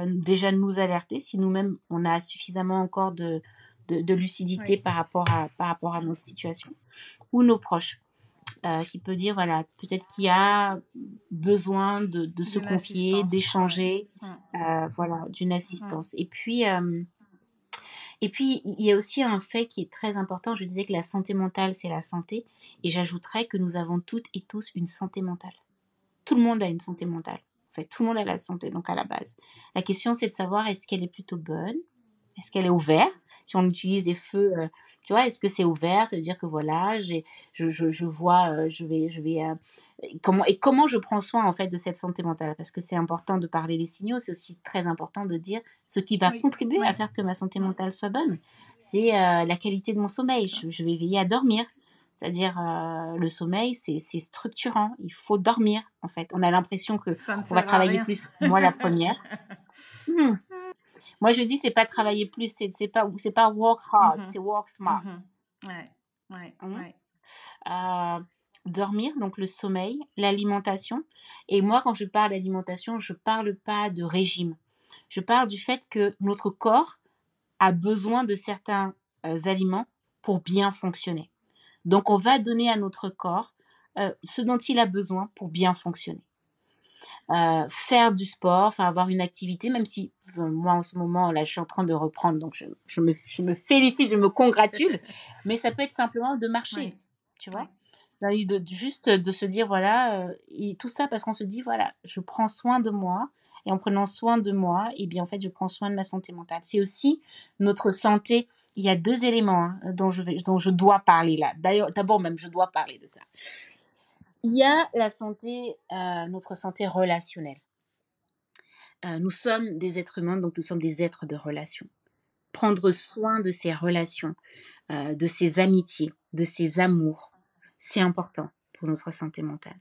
déjà nous alerter, si nous-mêmes on a suffisamment encore de, de, lucidité par, rapport à, par rapport à notre situation, ou nos proches. Euh, qui peut dire voilà peut-être qu'il y a besoin de, se confier, d'échanger, euh, voilà d'une assistance. Et puis euh, et puis il y a aussi un fait qui est très important. Je disais que la santé mentale c'est la santé et j'ajouterais que nous avons toutes et tous une santé mentale. Tout le monde a une santé mentale. En fait, tout le monde a la santé donc à la base. La question c'est de savoir est-ce qu'elle est plutôt bonne, est-ce qu'elle est ouverte si on utilise des feux, euh, tu vois, est-ce que c'est ouvert cest à dire que voilà, j'ai, je, je, je, vois, euh, je vais, je vais, euh, comment et comment je prends soin en fait de cette santé mentale Parce que c'est important de parler des signaux, c'est aussi très important de dire ce qui va contribuer à faire que ma santé mentale soit bonne. C'est la qualité de mon sommeil. Je, vais veiller à dormir. C'est-à-dire, le sommeil, c'est structurant. Il faut dormir, en fait. On a l'impression que on va travailler plus. Moi, la première. <laughs> Hmm. Moi, je dis, c'est pas travailler plus, c'est, c'est pas, c'est pas work hard, mm-hmm. c'est work smart. Mm-hmm. Hein? Euh, dormir, donc le sommeil, l'alimentation. Et moi, quand je parle d'alimentation, je parle pas de régime. Je parle du fait que notre corps a besoin de certains euh, aliments pour bien fonctionner. Donc, on va donner à notre corps euh, ce dont il a besoin pour bien fonctionner. Euh, faire du sport, enfin avoir une activité, même si euh, moi en ce moment là je suis en train de reprendre, donc je, me, je me, félicite, je me congratule, <laughs> mais ça peut être simplement de marcher, tu vois, juste de se dire voilà, euh, et tout ça parce qu'on se dit voilà, je prends soin de moi, et en prenant soin de moi, et eh bien en fait, je prends soin de ma santé mentale. C'est aussi notre santé. Il y a deux éléments hein, dont, je vais, dont je dois parler là. D'ailleurs, d'abord même, je dois parler de ça. Il y a la santé, euh, notre santé relationnelle. Euh, nous sommes des êtres humains, donc nous sommes des êtres de relation. Prendre soin de ces relations, euh, de ces amitiés, de ces amours, c'est important pour notre santé mentale.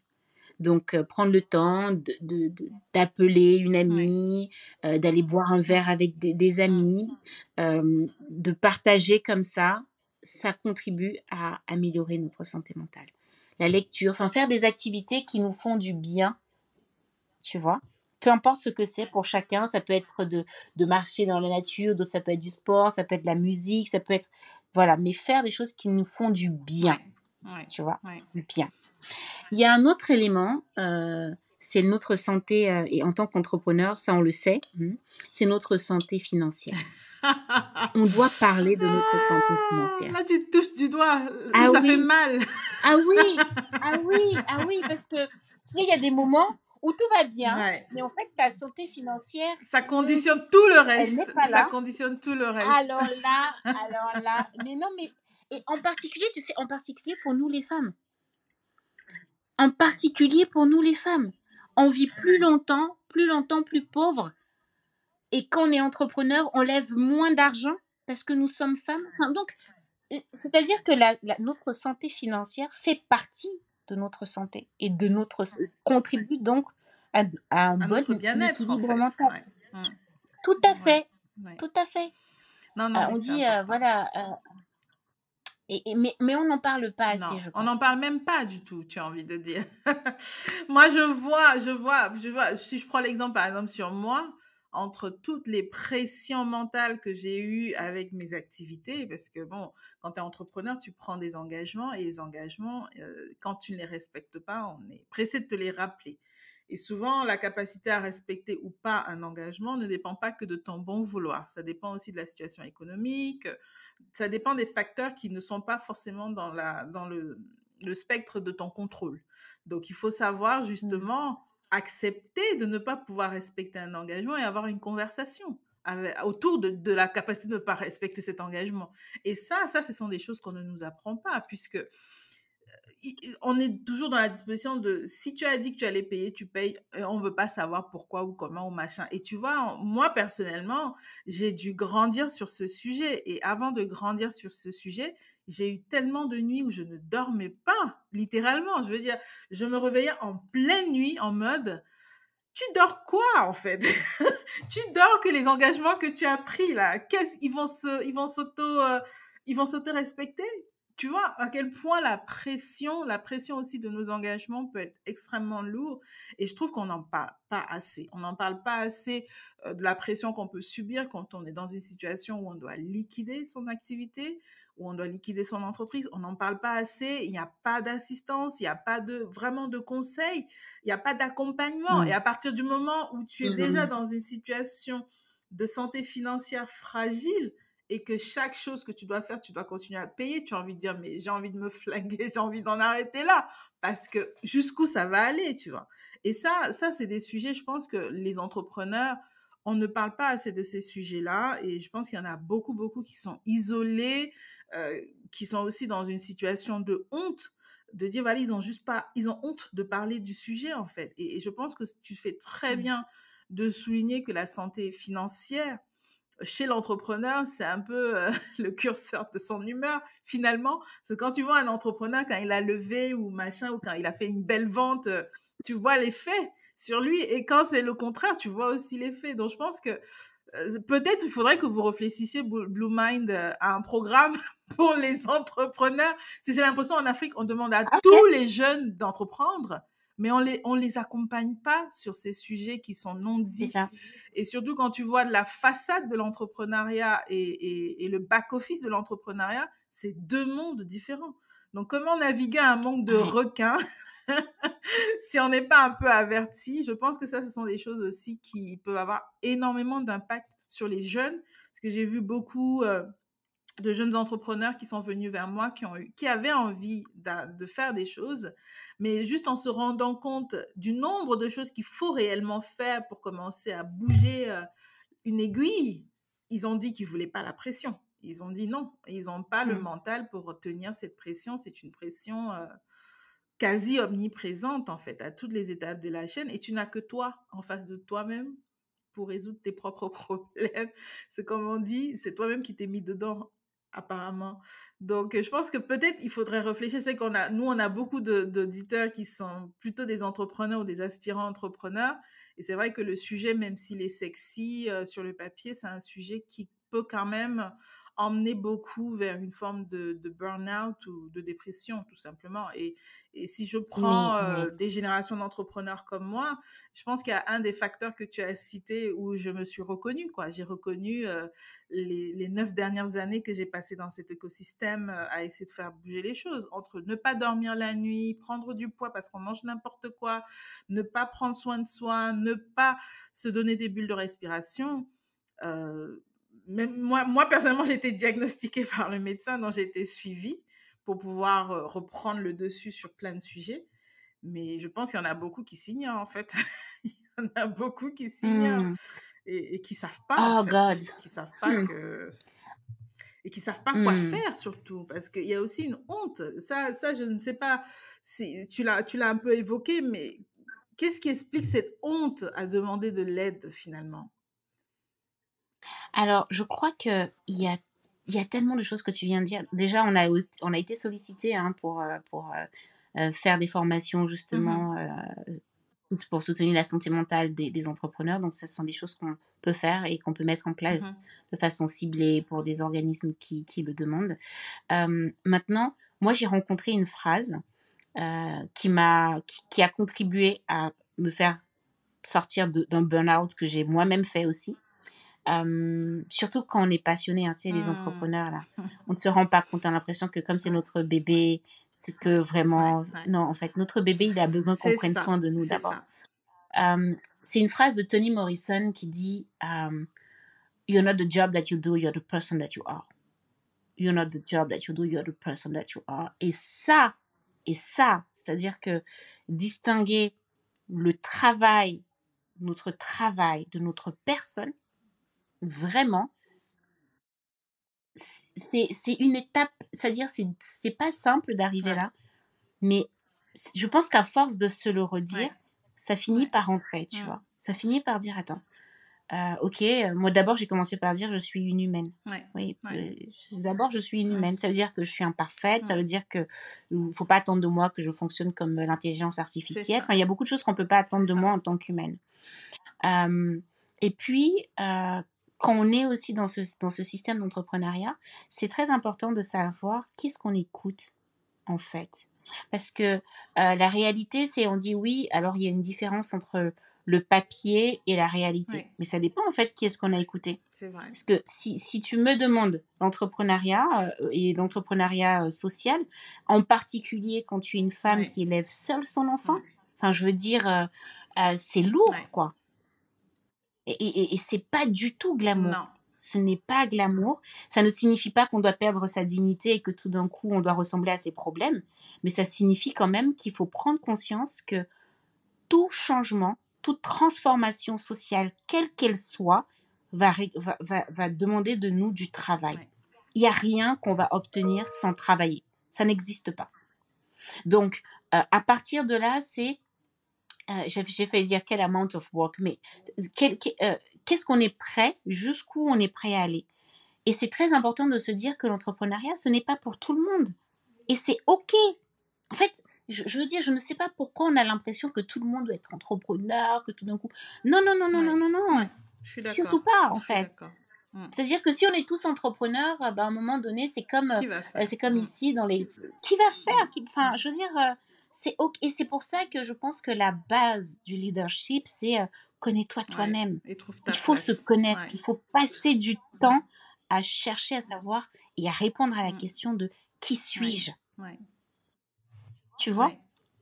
Donc, prendre le temps d'appeler de, une amie, d'aller boire un verre avec des, amis, mmh. de partager comme ça, ça contribue à améliorer notre santé mentale la lecture, enfin faire des activités qui nous font du bien, tu vois. Peu importe ce que c'est pour chacun, ça peut être de, marcher dans la nature, ça peut être du sport, ça peut être de la musique, ça peut être voilà, mais faire des choses qui nous font du bien, tu vois, du bien. Il y a un autre élément, euh, c'est notre santé, euh, et en tant qu'entrepreneur, ça on le sait, hein, c'est notre santé financière on doit parler de notre santé ah, financière. Là, tu touches du doigt. Ah ça fait mal. ah oui, ah oui, ah oui, <laughs> parce que tu sais, il y a des moments où tout va bien, mais en fait, ta santé financière. Ça conditionne tout le reste. Ça conditionne tout le reste. Alors là, <laughs> alors là. Mais non, mais. Et en particulier, tu sais, en particulier pour nous les femmes. En particulier pour nous les femmes. On vit plus longtemps, plus longtemps plus pauvres et quand on est entrepreneur, on lève moins d'argent parce que nous sommes femmes. donc, c'est-à-dire que la, notre santé financière fait partie de notre santé et de notre contribue donc à, un bon bien-être mental. Tout à fait, tout à fait. Non, euh, on dit euh, voilà. Euh, et, mais, mais, on n'en parle pas assez, je pense. On n'en parle même pas du tout, tu as envie de dire. <laughs> moi, je vois, je vois, je vois, si je prends l'exemple, par exemple, sur moi, entre toutes les pressions mentales que j'ai eues avec mes activités, parce que bon, quand tu es entrepreneur, tu prends des engagements et les engagements, euh, quand tu ne les respectes pas, on est pressé de te les rappeler. Et souvent, la capacité à respecter ou pas un engagement ne dépend pas que de ton bon vouloir. Ça dépend aussi de la situation économique. Ça dépend des facteurs qui ne sont pas forcément dans le spectre de ton contrôle. Donc, il faut savoir mmh. justement accepter de ne pas pouvoir respecter un engagement et avoir une conversation autour de, la capacité de ne pas respecter cet engagement. Et ça, ça, ce sont des choses qu'on ne nous apprend pas, puisque euh, on est toujours dans la disposition de si tu as dit que tu allais payer, tu payes, on ne veut pas savoir pourquoi ou comment ou machin. Et tu vois, moi personnellement, j'ai dû grandir sur ce sujet. Et avant de grandir sur ce sujet, j'ai eu tellement de nuits où je ne dormais pas, littéralement. Je veux dire, je me réveillais en pleine nuit en mode, tu dors quoi en fait <laughs> Tu dors que les engagements que tu as pris là, qu'est-ce ils vont se, ils vont s'auto, euh, ils vont s'auto respecter tu vois à quel point la pression, la pression aussi de nos engagements peut être extrêmement lourde. Et je trouve qu'on n'en parle pas assez. On n'en parle pas assez euh, de la pression qu'on peut subir quand on est dans une situation où on doit liquider son activité, où on doit liquider son entreprise. On n'en parle pas assez. Il n'y a pas d'assistance, il n'y a pas de vraiment de conseils, il n'y a pas d'accompagnement. Mmh. Et à partir du moment où tu es mmh déjà dans une situation de santé financière fragile, et que chaque chose que tu dois faire, tu dois continuer à payer, tu as envie de dire, mais j'ai envie de me <laughs> flinguer, j'ai envie d'en arrêter là, parce que jusqu'où ça va aller, tu vois. Et ça, ça c'est des sujets, je pense que les entrepreneurs, on ne parle pas assez de ces sujets-là, et je pense qu'il y en a beaucoup, beaucoup qui sont isolés, euh, qui sont aussi dans une situation de honte de dire voilà ils ont juste pas ils ont honte de parler du sujet en fait et je pense que tu fais très bien de souligner que la santé financière chez l'entrepreneur, c'est un peu euh, <laughs> le curseur de son humeur. Finalement, c'est quand tu vois un entrepreneur quand il a levé ou machin ou quand il a fait une belle vente, euh, tu vois l'effet sur lui. Et quand c'est le contraire, tu vois aussi l'effet. Donc je pense que euh, peut-être il faudrait que vous réfléchissiez Blue Mind à un programme <laughs> pour les entrepreneurs. Si j'ai l'impression en Afrique, on demande à ah, tous les jeunes d'entreprendre mais on les, on les accompagne pas sur ces sujets qui sont non dits. Et surtout quand tu vois la façade de l'entrepreneuriat et, et, le back-office de l'entrepreneuriat, c'est deux mondes différents. Donc, comment naviguer à un manque de requins <laughs> si on n'est pas un peu averti Je pense que ça, ce sont des choses aussi qui peuvent avoir énormément d'impact sur les jeunes. Parce que j'ai vu beaucoup euh, de jeunes entrepreneurs qui sont venus vers moi, qui, ont qui avaient envie de faire des choses, mais juste en se rendant compte du nombre de choses qu'il faut réellement faire pour commencer à bouger euh, une aiguille, ils ont dit qu'ils voulaient pas la pression. Ils ont dit non, ils n'ont pas le mmh. mental pour tenir cette pression. C'est une pression euh, quasi omniprésente en fait à toutes les étapes de la chaîne et tu n'as que toi en face de toi-même pour résoudre tes propres <laughs> problèmes. C'est comme on dit, c'est toi-même qui t'es mis dedans apparemment. Donc, euh, je pense que peut-être il faudrait réfléchir. C'est qu'on a, nous, on a beaucoup d'auditeurs qui sont plutôt des entrepreneurs ou des aspirants entrepreneurs. Et c'est vrai que le sujet, même s'il est sexy euh, sur le papier, c'est un sujet qui peut quand même emmener beaucoup vers une forme de, burn-out ou de dépression, tout simplement. Et, et si je prends euh, des générations d'entrepreneurs comme moi, je pense qu'il y a un des facteurs que tu as cité où je me suis reconnue. Quoi. J'ai reconnu euh, les, les, neuf dernières années que j'ai passées dans cet écosystème euh, à essayer de faire bouger les choses. Entre ne pas dormir la nuit, prendre du poids parce qu'on mange n'importe quoi, ne pas prendre soin de soi, ne pas se donner des bulles de respiration. Euh, moi, moi personnellement, j'ai été diagnostiquée <laughs> par le médecin, dont j'ai été suivie pour pouvoir euh, reprendre le dessus sur plein de sujets. Mais je pense qu'il y en a beaucoup qui signent en fait. <laughs> Il y en a beaucoup qui signent mmh. et, et, qui savent pas. Oh God. Qui savent pas que <clears throat> et qui savent pas quoi mmh. faire surtout parce qu'il y a aussi une honte. Ça, ça, je ne sais pas si tu l'as un peu évoqué, mais qu'est-ce qui explique cette honte à demander de l'aide finalement alors, je crois qu'il y a, y a tellement de choses que tu viens de dire. Déjà, on a, on a été sollicité hein, pour, euh, euh, euh, faire des formations justement mmh pour soutenir la santé mentale des, entrepreneurs. Donc, ce sont des choses qu'on peut faire et qu'on peut mettre en place mmh de façon ciblée pour des organismes qui, qui le demandent. maintenant, moi, j'ai rencontré une phrase qui, m'a, a contribué à me faire sortir d'un burn-out que j'ai moi-même fait aussi. Euh, surtout quand on est passionné, hein, tu sais, les hmm. entrepreneurs, là, <laughs> on ne se rend pas compte. On a l'impression que comme c'est notre bébé, c'est que vraiment... Non, en fait, notre bébé, il a besoin qu'on prenne soin de nous d'abord. Euh, c'est une phrase de Toni Morrison qui dit euh, You're not the job that you do, you're the person that you are. You're not the job that you do, you're the person that you are. Et ça, et ça, c'est-à-dire que distinguer le travail, notre travail de notre personne, vraiment, c'est une étape, c'est-à-dire c'est pas simple d'arriver là, mais je pense qu'à force de se le redire, ça finit par entrer, tu mmh. vois. Ça finit par dire, attends, ok, moi d'abord j'ai commencé par dire je suis une humaine. Oui, d'abord je suis une humaine, ça veut dire que je suis imparfaite, ça mmh. veut dire que ne faut pas attendre de moi que je fonctionne comme l'intelligence artificielle. Enfin, il y a beaucoup de choses qu'on peut pas attendre de moi en tant qu'humaine. et puis, quand on est aussi dans ce, système d'entrepreneuriat, c'est très important de savoir qu'est-ce qu'on écoute en fait. Parce que euh, la réalité, c'est on dit oui, alors il y a une différence entre le papier et la réalité. Mais ça dépend en fait qui est-ce qu'on a écouté. Vrai. Parce que si, tu me demandes l'entrepreneuriat euh, et l'entrepreneuriat euh, social, en particulier quand tu es une femme qui élève seule son enfant, enfin je veux dire, c'est lourd quoi. Et, ce n'est c'est pas du tout glamour. Ce n'est pas glamour. Ça ne signifie pas qu'on doit perdre sa dignité et que tout d'un coup on doit ressembler à ses problèmes. Mais ça signifie quand même qu'il faut prendre conscience que tout changement, toute transformation sociale, quelle qu'elle soit, va, va, demander de nous du travail. Il n'y a rien qu'on va obtenir sans travailler. Ça n'existe pas. Donc, euh, à partir de là, c'est euh, j'ai fait dire quel amount of work, mais euh, qu'est-ce qu'on est prêt, jusqu'où on est prêt à aller. Et c'est très important de se dire que l'entrepreneuriat, ce n'est pas pour tout le monde. Et c'est OK. En fait, je, veux dire, je ne sais pas pourquoi on a l'impression que tout le monde doit être entrepreneur, que tout d'un coup... Non, non, non, non, non, non, non. Je suis Surtout pas, en fait. Mm. C'est-à-dire que si on est tous entrepreneurs, euh, ben, à un moment donné, c'est comme, c'est comme mm. ici dans les. Qui va faire qui... Enfin, je veux dire, c'est ok. Et c'est pour ça que je pense que la base du leadership, c'est euh, connais-toi toi-même. il faut se connaître. Il faut passer du temps à chercher à savoir et à répondre à la mm. question de qui suis-je. Tu vois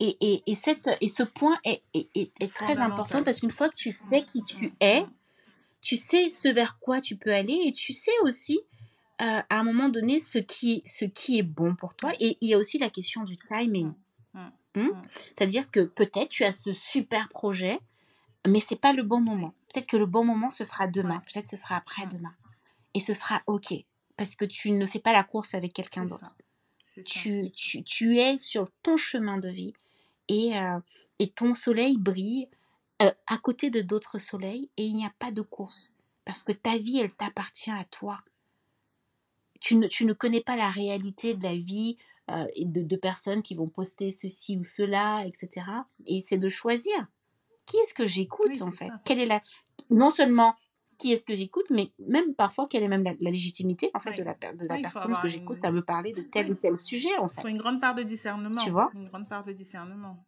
et, et, et, cette, et ce point est, est, est très important parce qu'une fois que tu sais qui tu es, tu sais ce vers quoi tu peux aller et tu sais aussi euh, à un moment donné ce qui, ce qui est bon pour toi. Et il y a aussi la question du timing. Oui. Hum C'est-à-dire que peut-être tu as ce super projet, mais c'est pas le bon moment. Peut-être que le bon moment, ce sera demain, peut-être ce sera après-demain. Et ce sera OK, parce que tu ne fais pas la course avec quelqu'un d'autre. Tu, es sur ton chemin de vie et, euh, ton soleil brille euh, à côté de d'autres soleils et il n'y a pas de course, parce que ta vie, elle t'appartient à toi. tu ne connais pas la réalité de la vie euh, de, personnes qui vont poster ceci ou cela, etc. Et c'est de choisir qui est-ce que j'écoute en fait. Quelle est la non seulement qui est-ce que j'écoute, mais même parfois quelle est même la, légitimité en fait de la, personne que j'écoute à me parler de tel ou tel sujet en fait. Il faut une grande part de discernement. Tu vois Une grande part de discernement.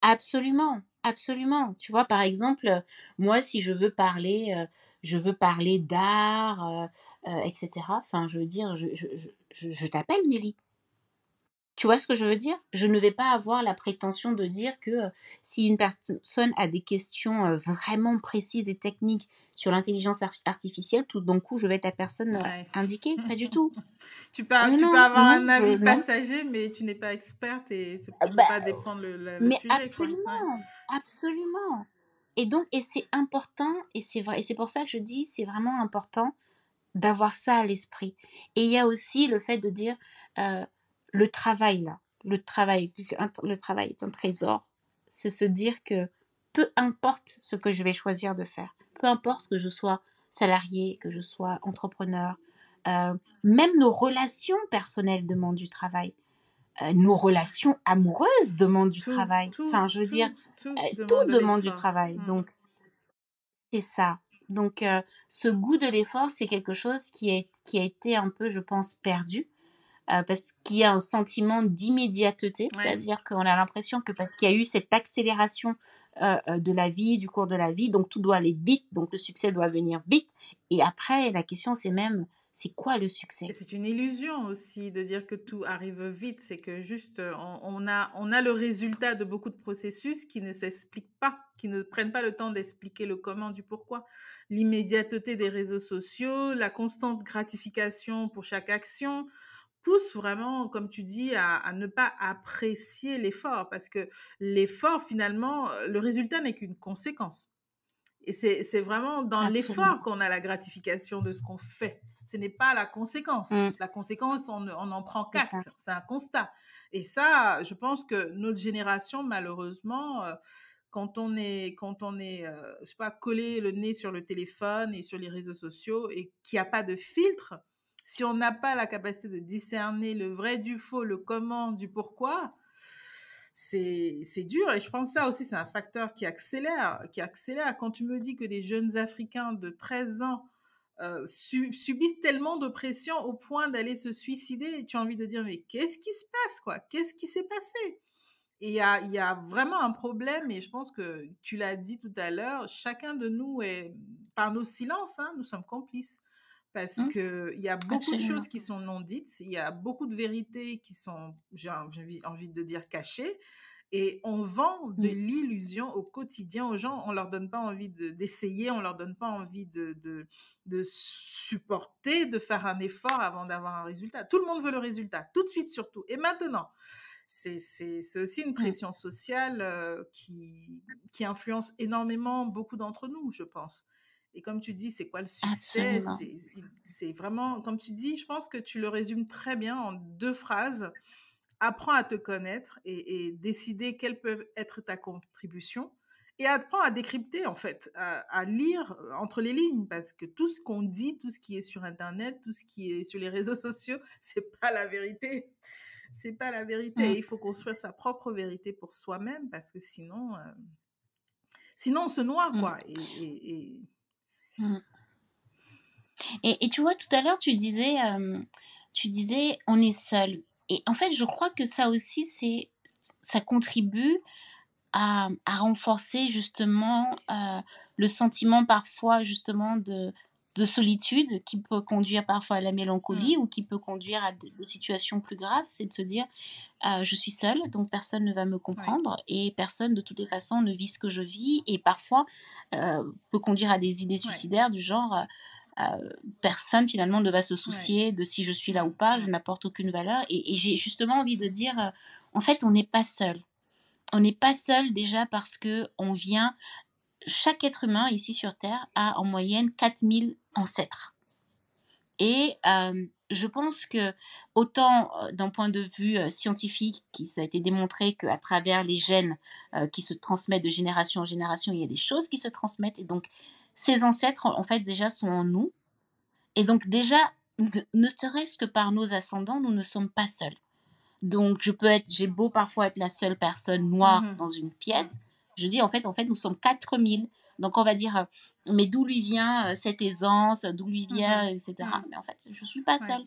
Absolument, absolument. Tu vois, par exemple, moi, si je veux parler, euh, je veux parler d'art, euh, etc. Enfin, je veux dire, je, je t'appelle Nelly. Tu vois ce que je veux dire Je ne vais pas avoir la prétention de dire que euh, si une personne a des questions euh, vraiment précises et techniques sur l'intelligence artificielle, tout d'un coup, je vais être la personne euh, indiquée. Pas du <laughs> tout. tu peux, avoir un avis passager, mais tu n'es pas experte et ah tu ne bah, pas le, le mais Absolument, absolument. Et donc, et c'est important, et c'est vrai, et c'est pour ça que je dis, c'est vraiment important d'avoir ça à l'esprit. Et il y a aussi le fait de dire le travail là, le travail, le travail est un trésor, c'est se dire que peu importe ce que je vais choisir de faire, peu importe que je sois salarié, que je sois entrepreneur, euh, même nos relations personnelles demandent du travail. Euh, nos relations amoureuses demandent du travail. enfin, je veux dire, tout, euh, demande, du travail. Mmh. Donc, c'est ça. Donc, ce goût de l'effort, c'est quelque chose qui a été un peu, je pense, perdu euh, parce qu'il y a un sentiment d'immédiateté, c'est-à-dire qu'on a l'impression que parce qu'il y a eu cette accélération euh, euh, de la vie, du cours de la vie, donc tout doit aller vite, donc le succès doit venir vite. Et après, la question c'est même, c'est quoi le succès C'est une illusion aussi de dire que tout arrive vite, c'est que juste a, on a le résultat de beaucoup de processus qui ne s'expliquent pas, qui ne prennent pas le temps d'expliquer le comment du pourquoi. L'immédiateté des réseaux sociaux, la constante gratification pour chaque action, pousse vraiment, comme tu dis, à, ne pas apprécier l'effort parce que l'effort, finalement, euh, le résultat n'est qu'une conséquence. Et c'est vraiment dans l'effort qu'on a la gratification de ce qu'on fait. Ce n'est pas la conséquence. Mm. La conséquence, on, on en prend quatre. C'est un constat. Et ça, je pense que notre génération, malheureusement, euh, quand on est, quand on est, euh, je sais pas, collé le nez sur le téléphone et sur les réseaux sociaux et qu'il n'y a pas de filtre, si on n'a pas la capacité de discerner le vrai du faux, le comment, du pourquoi, c'est dur. Et je pense que ça aussi, c'est un facteur qui accélère, qui accélère. Quand tu me dis que des jeunes Africains de 13 ans euh, subissent tellement de pression au point d'aller se suicider, tu as envie de dire, mais qu'est-ce qui se passe, quoi Qu'est-ce qui s'est passé et il y a, y a, vraiment un problème, et je pense que tu l'as dit tout à l'heure, chacun de nous est, par nos silences, hein, nous sommes complices parce mmh. qu'il y a beaucoup de choses qui sont non dites, il y a beaucoup de vérités qui sont, j'ai envie, de dire, cachées. Et on vend de mmh. l'illusion au quotidien aux gens. On leur donne pas envie d'essayer, on on leur donne pas envie de, supporter, de faire un effort avant d'avoir un résultat. Tout le monde veut le résultat, tout de suite surtout. Et maintenant, c'est aussi une mmh. pression sociale euh, qui influence énormément beaucoup d'entre nous, je pense. Et comme tu dis, c'est quoi le succès C'est vraiment, comme tu dis, je pense que tu le résumes très bien en deux phrases. Apprends à te connaître et, décider quelles peuvent être ta contribution. Et apprends à décrypter, en fait, à, lire euh, entre les lignes, parce que tout ce qu'on dit, tout ce qui est sur Internet, tout ce qui est sur les réseaux sociaux, <laughs> c'est pas la vérité. C'est pas la vérité. Mmh. Il faut construire sa propre vérité pour soi-même, parce que sinon, euh, sinon on se noie, mmh. quoi. et, et Mm. Et, tu vois, tout à l'heure, tu disais, euh, tu disais, on est seul. Et en fait, je crois que ça aussi, c'est, ça contribue à, renforcer justement euh, le sentiment parfois justement de de solitude qui peut conduire parfois à la mélancolie mm. ou qui peut conduire à des, situations plus graves, c'est de se dire euh, je suis seule, mm. donc personne ne va me comprendre et personne de toutes les façons ne vit ce que je vis et parfois euh, peut conduire à des idées suicidaires du genre euh, personne finalement ne va se soucier de si je suis là ou pas, je n'apporte aucune valeur et, j'ai justement envie de dire en fait on n'est pas seul. On n'est pas seul déjà parce que on vient chaque être humain ici sur Terre a en moyenne 4000 ancêtres. Et je pense que autant d'un point de vue scientifique, qui ça a été démontré qu'à travers les gènes qui se transmettent de génération en génération, il y a des choses qui se transmettent. Et donc, ces ancêtres, en, fait, déjà sont en nous. Et donc, déjà, ne serait-ce que par nos ascendants, nous ne sommes pas seuls. Donc, je peux être, j'ai beau parfois être la seule personne noire mmh dans une pièce. Mmh. Je dis, en fait, en fait, nous sommes 4000 donc on va dire, euh, mais d'où lui vient euh, cette aisance, d'où lui mmh vient, etc. Mmh. Mais en fait, je suis pas seule.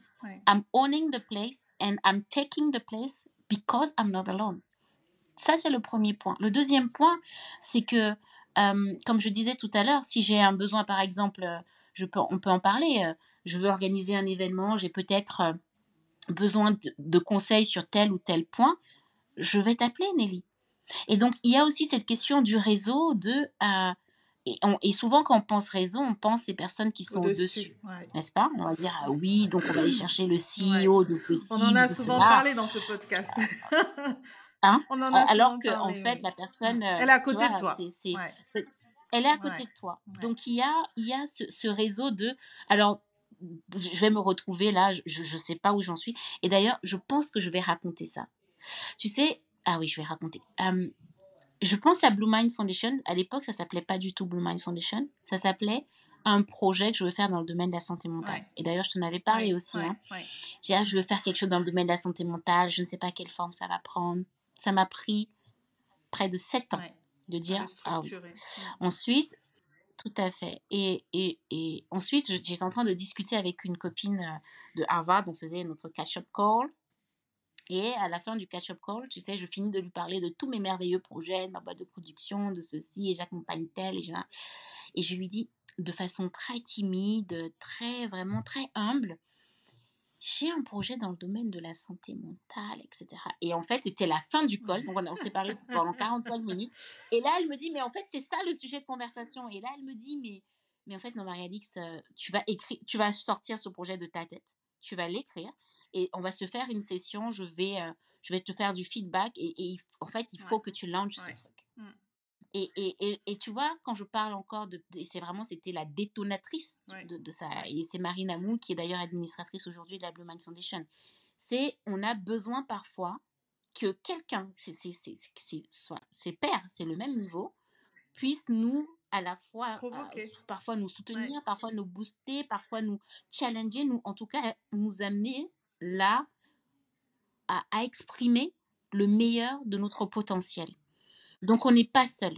I'm owning the place and I'm taking the place because I'm not alone. Ça, c'est le premier point. Le deuxième point, c'est que, comme je disais tout à l'heure, si j'ai un besoin, par exemple, euh, je peux, on peut en parler, je veux organiser un événement, j'ai peut-être besoin de, conseils sur tel ou tel point, je vais t'appeler, Nelly. Et donc, il y a aussi cette question du réseau de et, souvent, quand on pense raison, on pense ces personnes qui sont au-dessus, n'est-ce pas On va dire, ah oui, donc on va aller chercher le <laughs> CEO de On en a souvent parlé dans ce podcast. <laughs> hein Alors qu'en en fait, la personne. Elle est à euh, côté de toi. Elle est à côté de toi. Donc il y a, il y a ce, réseau de. Alors, je vais me retrouver là, je ne sais pas où j'en suis. Et d'ailleurs, je pense que je vais raconter ça. Tu sais, ah oui, je vais raconter. Euh, je pense à Blue Mind Foundation. À l'époque, ça s'appelait pas du tout Blue Mind Foundation. Ça s'appelait un projet que je veux faire dans le domaine de la santé mentale. Et d'ailleurs, je t'en avais parlé aussi. J'ai hein. je veux faire quelque chose dans le domaine de la santé mentale. Je ne sais pas quelle forme ça va prendre. Ça m'a pris près de sept ans de dire, ah Ensuite, tout à fait. et ensuite, j'étais en train de discuter avec une copine euh, de Harvard. On faisait notre catch-up call. Et à la fin du catch-up call, tu sais, je finis de lui parler de tous mes merveilleux projets, de ma boîte de production, de ceci, et j'accompagne tel, et, et je lui dis de façon très timide, très, vraiment très humble, j'ai un projet dans le domaine de la santé mentale, etc. Et en fait, c'était la fin du call. Donc, on, on s'est parlé pendant 45 minutes. Et là, elle me dit, mais en fait, c'est ça le sujet de conversation. Et là, elle me dit, mais, mais en fait, non, Marie-Alix, euh, tu vas écrire, tu vas sortir ce projet de ta tête. Tu vas l'écrire et on va se faire une session, je vais, euh, je vais te faire du feedback et, en fait, il faut que tu lances ce truc. Mmh. Et, et, et, tu vois, quand je parle encore de, c'est vraiment, c'était la détonatrice de, ça. Et c'est Marine Amou, qui est d'ailleurs administratrice aujourd'hui de la Blue Mind Foundation. C'est, on a besoin parfois que quelqu'un, ses pairs, c'est le même niveau, puisse nous à la fois euh, parfois nous soutenir, parfois nous booster, parfois nous challenger, nous en tout cas nous amener là à, exprimer le meilleur de notre potentiel. Donc on n'est pas seul.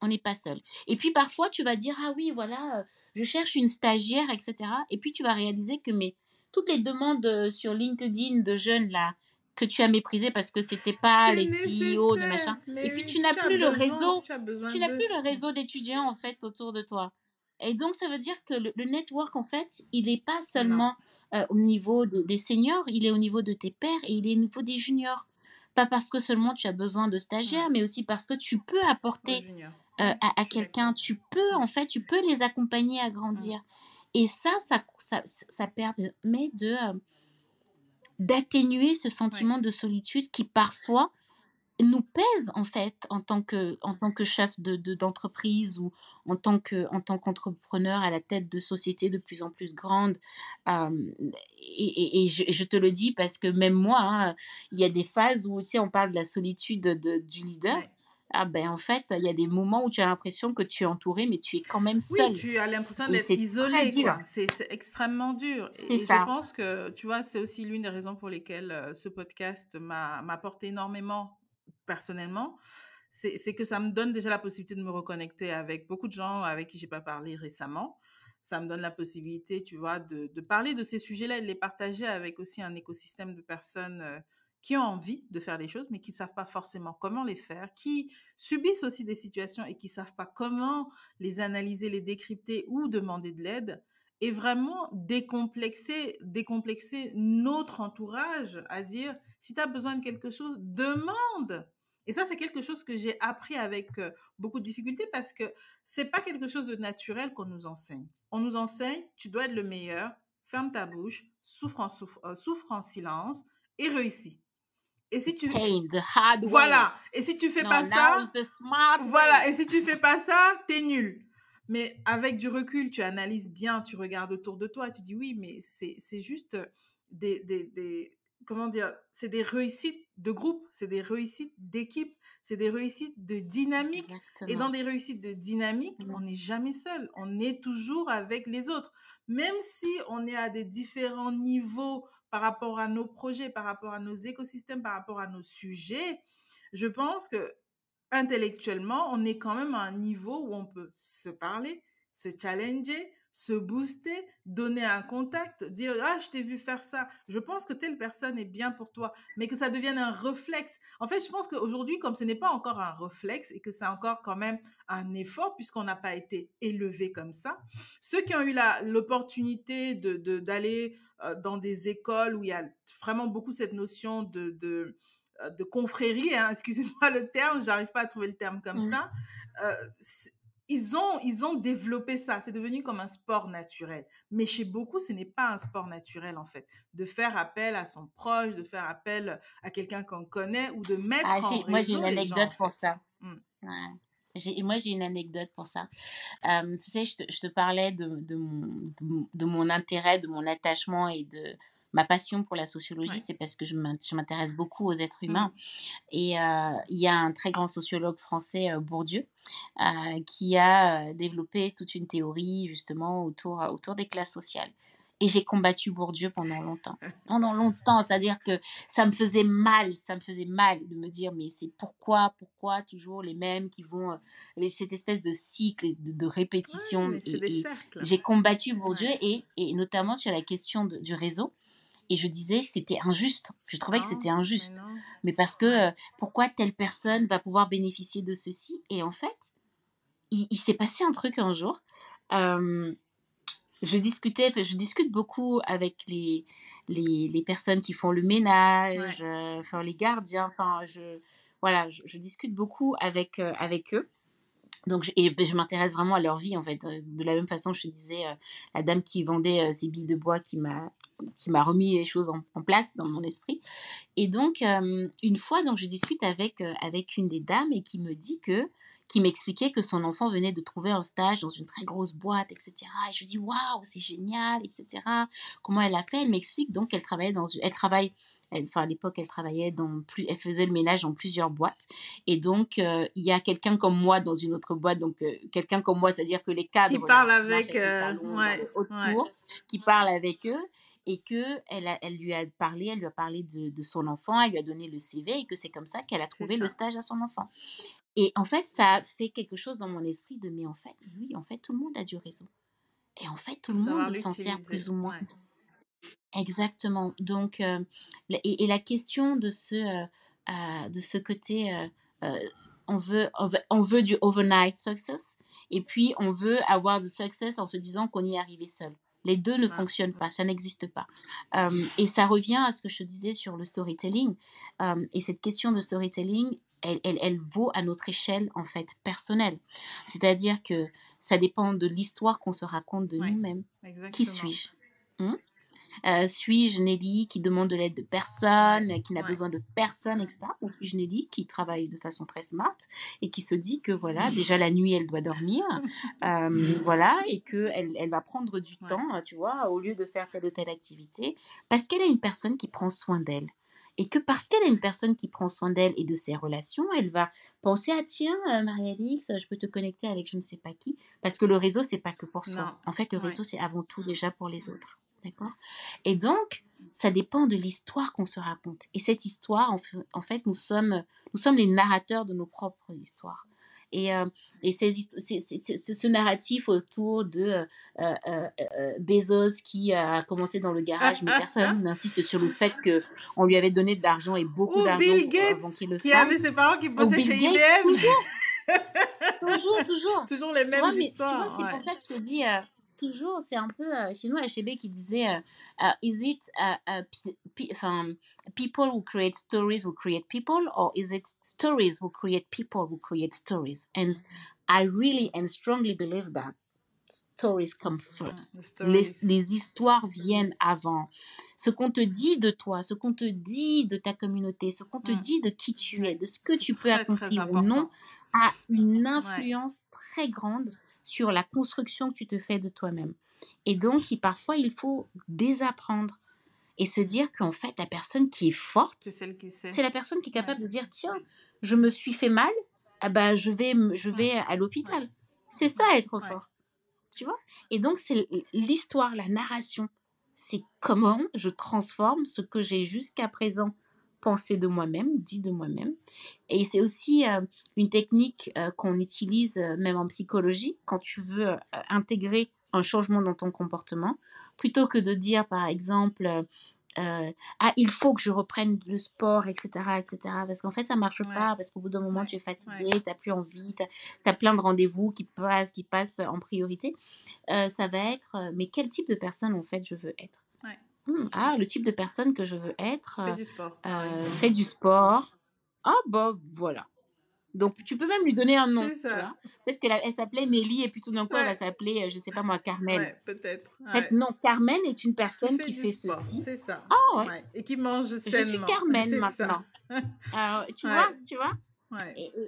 On n'est pas seul. Et puis parfois tu vas dire ah oui voilà euh, je cherche une stagiaire etc. Et puis tu vas réaliser que mais toutes les demandes euh, sur LinkedIn de jeunes là que tu as méprisé parce que c'était pas les CEO de machin. Et puis tu n'as plus, le réseau, tu n'as plus le réseau d'étudiants en fait autour de toi. Et donc ça veut dire que le, network en fait, il n'est pas seulement euh, au niveau des seniors, il est au niveau de tes pères et il est au niveau des juniors. Pas parce que seulement tu as besoin de stagiaires, mais aussi parce que tu peux apporter euh, à, quelqu'un. Tu peux, en fait, tu peux les accompagner à grandir. Mm. Et ça, ça, ça, ça permet de euh, d'atténuer ce sentiment de solitude qui parfois nous pèse en fait en tant que, en tant que chef d'entreprise de, d'entreprise ou en tant que en tant qu'entrepreneur à la tête de sociétés de plus en plus grandes. et, et, je, te le dis parce que même moi, hein, il y a des phases où tu sais, on parle de la solitude de, du leader. Ah ben en fait, il y a des moments où tu as l'impression que tu es entouré, mais tu es quand même seul. Oui, tu as l'impression d'être isolé. C'est extrêmement dur. Et, ça. je pense que, tu vois, c'est aussi l'une des raisons pour lesquelles ce podcast m'apporte énormément personnellement, c'est que ça me donne déjà la possibilité de me reconnecter avec beaucoup de gens avec qui j'ai pas parlé récemment. Ça me donne la possibilité, tu vois, de, parler de ces sujets-là et de les partager avec aussi un écosystème de personnes euh, qui ont envie de faire des choses, mais qui ne savent pas forcément comment les faire, qui subissent aussi des situations et qui ne savent pas comment les analyser, les décrypter ou demander de l'aide et vraiment décomplexer, décomplexer notre entourage à dire si tu as besoin de quelque chose, demande. Et ça, c'est quelque chose que j'ai appris avec euh, beaucoup de difficultés parce que c'est pas quelque chose de naturel qu'on nous enseigne. On nous enseigne, tu dois être le meilleur, ferme ta bouche, souffre en, euh, silence et réussis. Et si tu voilà, et si tu fais pas ça, voilà, et si tu fais pas ça, t'es nul. Mais avec du recul, tu analyses bien, tu regardes autour de toi, tu dis oui, mais c'est juste euh, des, comment dire, c'est des réussites de groupe, c'est des réussites d'équipe, c'est des réussites de dynamique. Et dans des réussites de dynamique, on n'est jamais seul, on est toujours avec les autres. Même si on est à des différents niveaux par rapport à nos projets, par rapport à nos écosystèmes, par rapport à nos sujets, je pense que intellectuellement, on est quand même à un niveau où on peut se parler, se challenger, se booster, donner un contact, dire ah je t'ai vu faire ça, je pense que telle personne est bien pour toi, mais que ça devienne un réflexe. En fait, je pense qu'aujourd'hui, comme ce n'est pas encore un réflexe et que c'est encore quand même un effort puisqu'on n'a pas été élevé comme ça, ceux qui ont eu l'opportunité d'aller euh, dans des écoles où il y a vraiment beaucoup cette notion de euh, de confrérie, hein, excusez-moi le terme, j'arrive pas à trouver le terme comme ça. Euh, ils ont, ils ont développé ça. C'est devenu comme un sport naturel. Mais chez beaucoup, ce n'est pas un sport naturel, en fait. De faire appel à son proche, de faire appel à quelqu'un qu'on connaît ou de mettre Moi, j'ai une anecdote pour ça. Moi, j'ai une anecdote pour ça. tu sais, je te, parlais de, mon intérêt, de mon attachement et de, ma passion pour la sociologie, c'est parce que je m'intéresse beaucoup aux êtres humains. Mmh. Et il y a un très grand sociologue français, Bourdieu, qui a développé toute une théorie justement autour, autour des classes sociales. Et j'ai combattu Bourdieu pendant longtemps. Pendant longtemps, c'est-à-dire que ça me faisait mal, ça me faisait mal de me dire, mais c'est pourquoi, pourquoi toujours les mêmes qui vont, cette espèce de cycle de, répétition. j'ai combattu Bourdieu et, notamment sur la question du réseau. Et je disais c'était injuste. Je trouvais que ah, c'était injuste. Mais, parce que euh, pourquoi telle personne va pouvoir bénéficier de ceci Et en fait, il, s'est passé un truc un jour. je discutais, je discute beaucoup avec les, les, personnes qui font le ménage, euh, enfin les gardiens, enfin je voilà, je, je discute beaucoup avec euh, avec eux donc, je, et ben, je m'intéresse vraiment à leur vie, en fait. De la même façon, je te disais, euh, la dame qui vendait euh, ces ses billes de bois qui m'a qui m'a remis les choses en, place dans mon esprit. Et donc, euh, une fois, donc, je discute avec, avec une des dames et qui me dit que, qui m'expliquait que son enfant venait de trouver un stage dans une très grosse boîte, etc. Et je lui dis, waouh, c'est génial, etc. Comment elle a fait Elle m'explique donc qu'elle travaille dans, elle travaille enfin, à l'époque, elle travaillait dans plus, elle faisait le ménage en plusieurs boîtes. Et donc, euh, il y a quelqu'un comme moi dans une autre boîte. Donc, euh, quelqu'un comme moi, c'est-à-dire que les cadres. Qui parle avec, euh, qui parle avec eux. Et que elle, elle lui a parlé, elle lui a parlé de, son enfant, elle lui a donné le CV et que c'est comme ça qu'elle a trouvé le stage à son enfant. Et en fait, ça fait quelque chose dans mon esprit de mais en fait, oui, en fait, tout le monde a du raison. Et en fait, tout le monde s'en sert plus ou moins. Exactement. Donc, euh, et, la question de ce, euh, euh, de ce côté, on, veut, on, veut, du overnight success et puis on veut avoir du success en se disant qu'on y est arrivé seul. Les deux ne fonctionnent pas, ça n'existe pas. et ça revient à ce que je disais sur le storytelling. et cette question de storytelling, elle, elle, elle, vaut à notre échelle en fait personnelle. C'est-à-dire que ça dépend de l'histoire qu'on se raconte de nous-mêmes. Qui suis-je hein? Euh, suis-je Nelly qui demande de l'aide de personne, qui n'a besoin de personne, etc. Ou suis-je Nelly qui travaille de façon très smart et qui se dit que voilà, <laughs> déjà la nuit elle doit dormir, <laughs> euh, voilà, et que elle, va prendre du temps, tu vois, au lieu de faire telle ou telle activité, parce qu'elle est une personne qui prend soin d'elle et que parce qu'elle est une personne qui prend soin d'elle et de ses relations, elle va penser ah tiens euh, Marie-Alix, je peux te connecter avec je ne sais pas qui parce que le réseau c'est pas que pour soi. En fait, le réseau c'est avant tout déjà pour les autres. Et donc, ça dépend de l'histoire qu'on se raconte. Et cette histoire, en fait, nous sommes, nous sommes les narrateurs de nos propres histoires. Et, euh, et ce narratif autour de euh, euh, Bezos qui a commencé dans le garage, mais personne n'insiste sur le fait qu'on lui avait donné de l'argent et beaucoup d'argent avant qu'il le fasse. Qui avait ses parents qui bossaient chez IBM. <laughs> Toujours, toujours, toujours. les mêmes tu vois, c'est pour ça que je te dis, toujours, c'est un peu euh, chez nous, HB e qui disait euh, euh, Is it people who create stories who create people, or is it stories who create people who create stories? And I really and strongly believe that stories come first. Les, histoires viennent avant. Ce qu'on te dit de toi, ce qu'on te dit de ta communauté, ce qu'on te dit de qui tu es, de ce que tu peux accomplir ou non, a une influence très grande sur la construction que tu te fais de toi-même. Et donc, parfois, il faut désapprendre et se dire qu'en fait, la personne qui est forte, c'est la personne qui est capable de dire, tiens, je me suis fait mal, ah bah, je vais, je vais à l'hôpital. C'est ça, être fort. Tu vois Et donc, c'est l'histoire, la narration. C'est comment je transforme ce que j'ai jusqu'à présent penser de moi-même, dit de moi-même. Et c'est aussi euh, une technique euh, qu'on utilise euh, même en psychologie quand tu veux intégrer un changement dans ton comportement. Plutôt que de dire, par exemple, ah, il faut que je reprenne le sport, etc., etc. Parce qu'en fait, ça marche pas, parce qu'au bout d'un moment, tu es fatigué, tu n'as plus envie, tu as, plein de rendez-vous qui passent, qui passent en priorité. ça va être, mais quel type de personne, en fait, je veux être Mmh, ah, le type de personne que je veux être. fait euh, du sport. Euh, ah, fais du sport. Ah, bah voilà. Donc, tu peux même lui donner un nom. Peut-être qu'elle elle s'appelait Nelly et puis tout d'un coup, elle va s'appeler, euh, je sais pas moi, Carmen. peut-être. non, Carmen est une personne qui fait, ceci. C'est ça. Ah, Et qui mange sainement. Je suis Carmen <laughs> maintenant. <laughs> tu vois, tu vois Mm.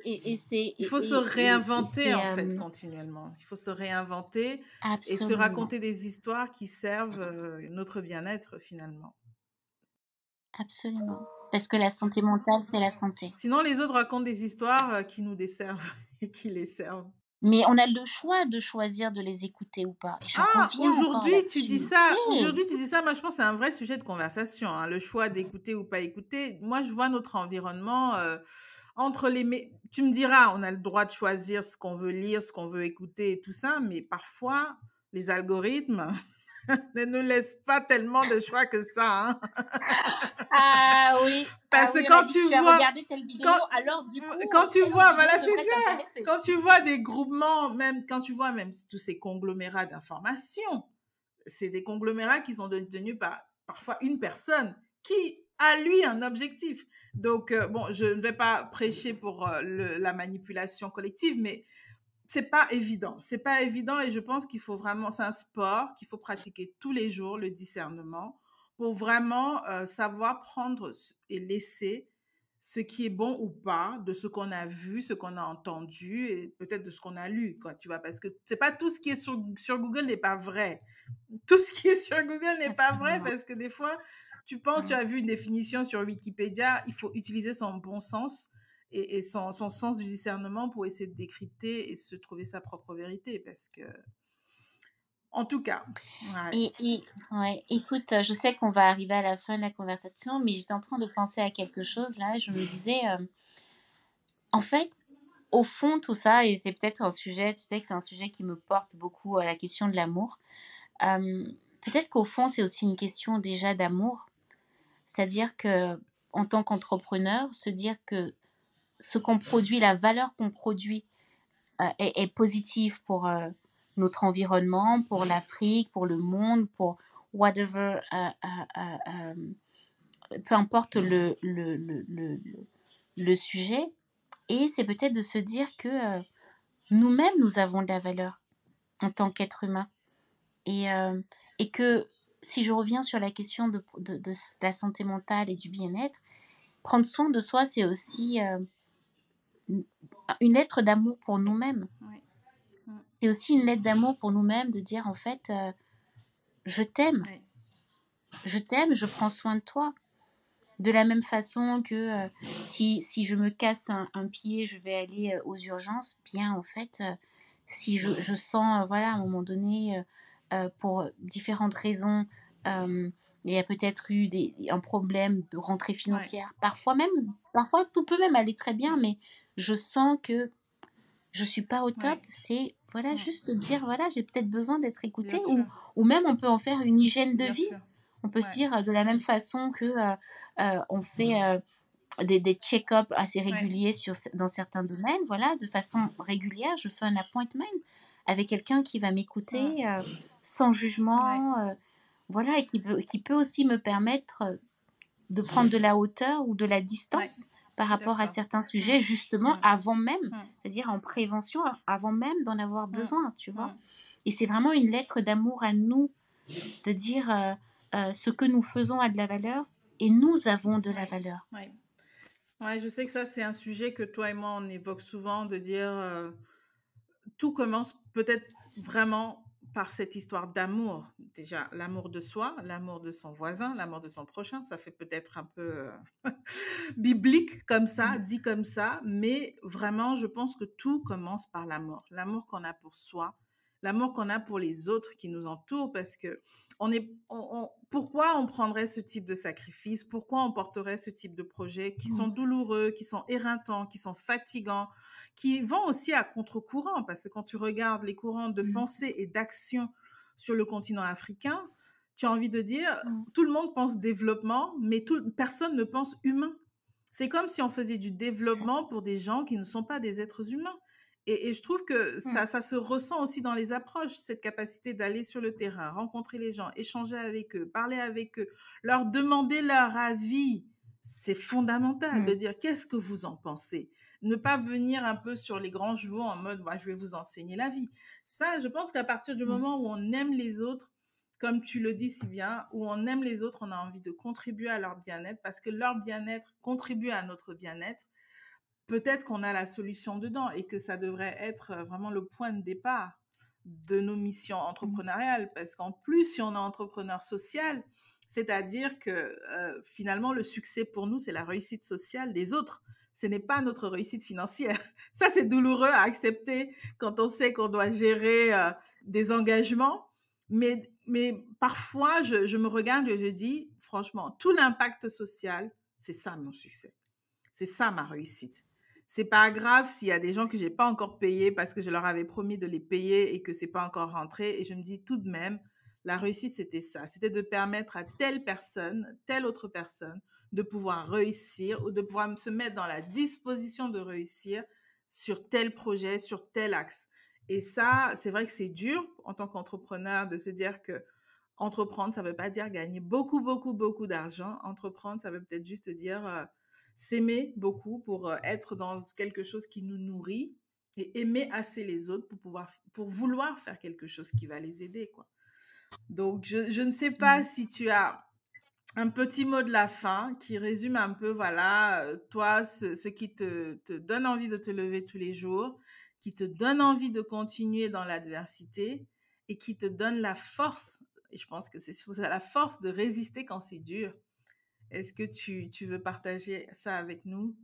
il faut se réinventer en fait euh, continuellement. Il faut se réinventer et se raconter des histoires qui servent euh, notre bien-être finalement. Absolument. Parce que la santé mentale, c'est la santé. Sinon, les autres racontent des histoires euh, qui nous desservent <laughs> et qui les servent mais on a le choix de choisir de les écouter ou pas. ah, aujourd'hui tu dis ça, aujourd'hui tu dis ça, moi je pense que c'est un vrai sujet de conversation, hein, le choix d'écouter ou pas écouter. Moi je vois notre environnement euh, entre les... Tu me diras, on a le droit de choisir ce qu'on veut lire, ce qu'on veut écouter et tout ça, mais parfois les algorithmes... <laughs> ne nous laisse pas tellement de choix que ça. Hein. Ah oui. <laughs> Parce ah que quand tu euh, vois, quand, alors, quand tu vois, voilà, c'est ça. Quand tu vois des groupements, même quand tu vois même tous ces conglomérats d'informations, c'est des conglomérats qui sont détenus par parfois une personne qui a lui un objectif. Donc euh, bon, je ne vais pas prêcher pour euh, la manipulation collective, mais c'est pas évident. C'est pas évident et je pense qu'il faut vraiment, c'est un sport qu'il faut pratiquer tous les jours, le discernement, pour vraiment euh, savoir prendre et laisser ce qui est bon ou pas de ce qu'on a vu, ce qu'on a entendu et peut-être de ce qu'on a lu, tu vois, parce que c'est pas tout ce qui est sur, sur Google n'est pas vrai. <laughs> Tout ce qui est sur Google n'est pas vrai parce que des fois, tu penses, tu as vu une définition sur Wikipédia, il faut utiliser son bon sens et, son, sens du discernement pour essayer de décrypter et se trouver sa propre vérité parce que en tout cas. Et, ouais, écoute, je sais qu'on va arriver à la fin de la conversation, mais j'étais en train de penser à quelque chose là. Je me disais, euh, en fait, au fond, tout ça, et c'est peut-être un sujet, tu sais que c'est un sujet qui me porte beaucoup à la question de l'amour. Euh, peut-être qu'au fond, c'est aussi une question déjà d'amour. C'est-à-dire que, en tant qu'entrepreneur, se dire que ce qu'on produit, la valeur qu'on produit euh, est, positive pour euh, notre environnement, pour l'Afrique, pour le monde, pour whatever, euh, peu importe le, le, le, le sujet. Et c'est peut-être de se dire que nous-mêmes, nous avons de la valeur en tant qu'être humain. Et, et que si je reviens sur la question de, de, de la santé mentale et du bien-être, prendre soin de soi, c'est aussi une lettre d'amour pour nous-mêmes. C'est aussi une lettre d'amour pour nous-mêmes de dire en fait, euh, je t'aime. Je t'aime, je prends soin de toi. De la même façon que euh, si, je me casse un, pied, je vais aller euh, aux urgences, bien en fait, si je, sens, voilà, à un moment donné, pour différentes raisons, il y a peut-être eu des, un problème de rentrée financière. Parfois même, parfois tout peut même aller très bien, mais je sens que je suis pas au top, c'est voilà juste dire voilà j'ai peut-être besoin d'être écoutée ou, même on peut en faire une hygiène de vie. On peut se dire euh, de la même façon que euh, euh, on fait des, check-up assez réguliers sur, dans certains domaines, voilà, de façon régulière, je fais un appointment avec quelqu'un qui va m'écouter ah. sans jugement, voilà, et qui, qui peut aussi me permettre de prendre de la hauteur ou de la distance par rapport à certains mmh. sujets, justement, mmh. avant même, mmh. c'est-à-dire en prévention, avant même d'en avoir besoin, tu vois. Et c'est vraiment une lettre d'amour à nous, de dire euh, euh, ce que nous faisons a de la valeur et nous avons de la valeur. Oui, je sais que ça, c'est un sujet que toi et moi, on évoque souvent, de dire euh, tout commence peut-être vraiment par cette histoire d'amour, déjà l'amour de soi, l'amour de son voisin, l'amour de son prochain, ça fait peut-être un peu euh, <laughs> biblique comme ça, mmh. dit comme ça, mais vraiment, je pense que tout commence par l'amour, l'amour qu'on a pour soi, l'amour qu'on a pour les autres qui nous entourent, parce que on est, pourquoi on prendrait ce type de sacrifice Pourquoi on porterait ce type de projets qui sont mmh. douloureux, qui sont éreintants, qui sont fatigants, qui vont aussi à contre-courant Parce que quand tu regardes les courants de mmh. pensée et d'action sur le continent africain, tu as envie de dire, mmh. tout le monde pense développement, mais personne ne pense humain. C'est comme si on faisait du développement pour des gens qui ne sont pas des êtres humains. Et, je trouve que mmh. ça, se ressent aussi dans les approches, cette capacité d'aller sur le terrain, rencontrer les gens, échanger avec eux, parler avec eux, leur demander leur avis. C'est fondamental de mmh. dire qu'est-ce que vous en pensez. Ne pas venir un peu sur les grands chevaux en mode moi je vais vous enseigner la vie. Ça, je pense qu'à partir du mmh. moment où on aime les autres, comme tu le dis si bien, où on aime les autres, on a envie de contribuer à leur bien-être parce que leur bien-être contribue à notre bien-être peut-être qu'on a la solution dedans et que ça devrait être euh, vraiment le point de départ de nos missions mmh. entrepreneuriales. Parce qu'en plus, si on est entrepreneur social, c'est-à-dire que euh, finalement, le succès pour nous, c'est la réussite sociale des autres. Ce n'est pas notre réussite financière. <laughs> Ça, c'est douloureux à accepter quand on sait qu'on doit gérer euh, des engagements. Mais, mais parfois, je me regarde et je dis, franchement, tout l'impact social, c'est ça mon succès. C'est ça ma réussite c'est pas grave s'il y a des gens que j'ai pas encore payés parce que je leur avais promis de les payer et que c'est pas encore rentré. Et je me dis tout de même, la réussite, c'était ça. C'était de permettre à telle personne, telle autre personne, de pouvoir réussir ou de pouvoir se mettre dans la disposition de réussir sur tel projet, sur tel axe. Et ça, c'est vrai que c'est dur en tant qu'entrepreneur de se dire que entreprendre, ça ne veut pas dire gagner beaucoup, beaucoup, beaucoup d'argent. Entreprendre, ça veut peut-être juste dire euh, s'aimer beaucoup pour euh, être dans quelque chose qui nous nourrit et aimer assez les autres pour pouvoir pour vouloir faire quelque chose qui va les aider quoi. Donc je, ne sais pas mmh. si tu as un petit mot de la fin qui résume un peu voilà euh, toi ce, qui te, te, donne envie de te lever tous les jours, qui te donne envie de continuer dans l'adversité et qui te donne la force et je pense que c'est la force de résister quand c'est dur est-ce que tu, veux partager ça avec nous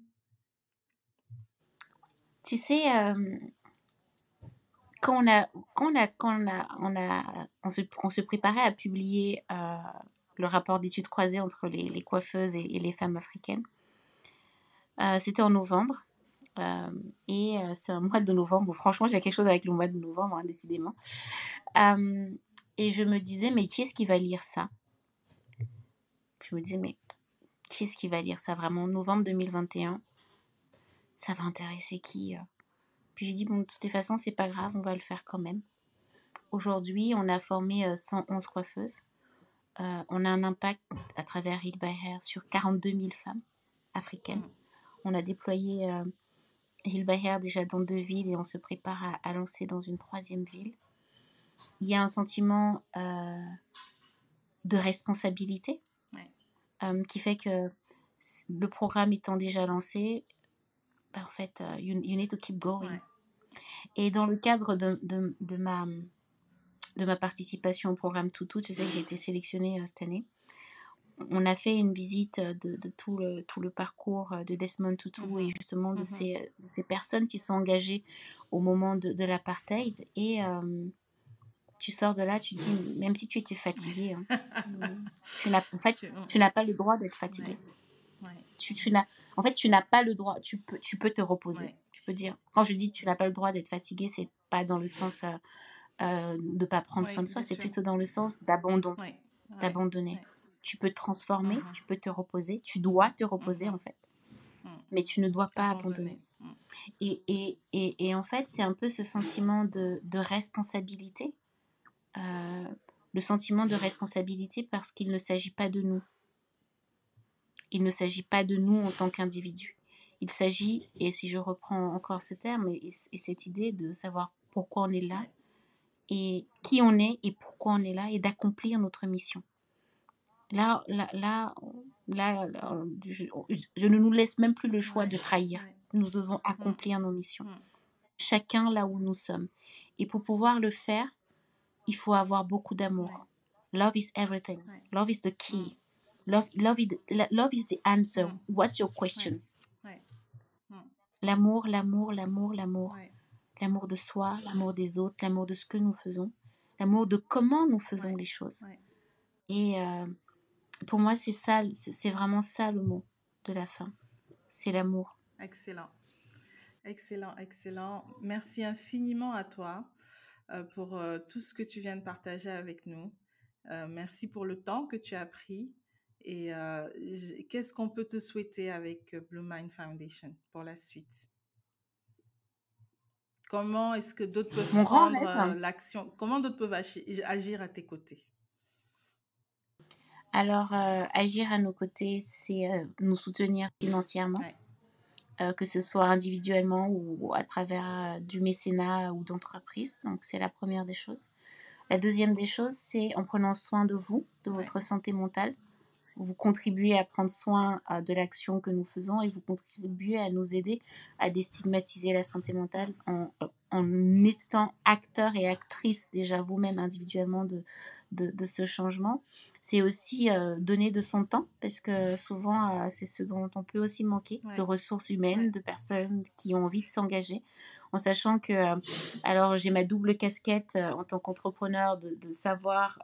Tu sais, quand, on a, on, a, on, a, on, se, on préparait à publier euh, le rapport d'études croisées entre les, coiffeuses et, les femmes africaines, euh, c'était en novembre. Euh, et c'est un mois de novembre. Franchement, j'ai quelque chose avec le mois de novembre, hein, décidément. et je me disais, mais qui est-ce qui va lire ça Je me disais, mais qui est-ce qui va dire ça vraiment novembre 2021 Ça va intéresser qui euh? Puis j'ai dit, bon, de toutes les façons, c'est pas grave, on va le faire quand même. Aujourd'hui, on a formé 111 euh, coiffeuses. Euh, on a un impact à travers Hill sur 42 000 femmes africaines. Mm. On a déployé euh, déjà dans deux villes et on se prépare à, lancer dans une troisième ville. Il y a un sentiment de responsabilité euh, qui fait que le programme étant déjà lancé, bah, en fait, euh, you, need to keep going. Et dans le cadre de, de, ma, de ma participation au programme Toutou, tu sais que j'ai été sélectionnée euh, cette année. On a fait une visite de, de, tout, le, tout le parcours de Desmond Tutu et mhm. justement de, mhm. ces, de ces personnes qui sont engagées au moment de, l'apartheid. Et, tu sors de là, tu dis, mmh. même si tu étais fatigué, hein. <laughs> mmh. tu n'as fait, mmh. tu n'as pas le droit d'être fatigué. Tu, n'as, en fait, tu n'as pas le droit. Tu peux, tu peux te reposer. Tu peux dire. Quand je dis tu n'as pas le droit d'être fatigué, c'est pas dans le sens euh, ne euh, de pas prendre soin de soi. C'est plutôt dans le sens d'abandon, d'abandonner. Tu peux te transformer. Tu peux te reposer. Tu dois te reposer en fait. Mais tu ne dois pas abandonner. Et, en fait, c'est un peu ce sentiment de, de responsabilité le sentiment de responsabilité parce qu'il ne s'agit pas de nous. Il ne s'agit pas de nous en tant qu'individus. Il s'agit, et si je reprends encore ce terme et, cette idée de savoir pourquoi on est là et qui on est et pourquoi on est là et d'accomplir notre mission. Là, là, là, là, je, ne nous laisse même plus le choix de trahir. Nous devons accomplir nos missions. Chacun là où nous sommes. Et pour pouvoir le faire, il faut avoir beaucoup d'amour. Love is everything. Love is the key. Mm. Love, love, is, love is the answer. Mm. What's your question? Mm. L'amour, l'amour, l'amour, l'amour. L'amour de soi, l'amour des autres, l'amour de ce que nous faisons, l'amour de comment nous faisons les choses. Et euh, pour moi, c'est ça, c'est vraiment ça le mot de la fin. C'est l'amour. Excellent. Excellent, excellent. Merci infiniment à toi. Euh, pour euh, tout ce que tu viens de partager avec nous. Euh, merci pour le temps que tu as pris. Et qu'est-ce qu'on peut te souhaiter avec Blue Mind Foundation pour la suite Comment est-ce que d'autres peuvent prendre l'action Comment d'autres peuvent agir à tes côtés Alors, agir à nos côtés, c'est nous soutenir financièrement. Euh, que ce soit individuellement ou à travers euh, du mécénat ou d'entreprise. Donc c'est la première des choses. La deuxième des choses, c'est en prenant soin de vous, de votre santé mentale. Vous contribuez à prendre soin de l'action que nous faisons et vous contribuez à nous aider à déstigmatiser la santé mentale en, euh, en étant acteur et actrice déjà vous-même individuellement de, de, ce changement. C'est aussi euh, donner de son temps parce que souvent euh, c'est ce dont on peut aussi manquer, de ressources humaines, de personnes qui ont envie de s'engager en sachant que, alors j'ai ma double casquette en tant qu'entrepreneur de, savoir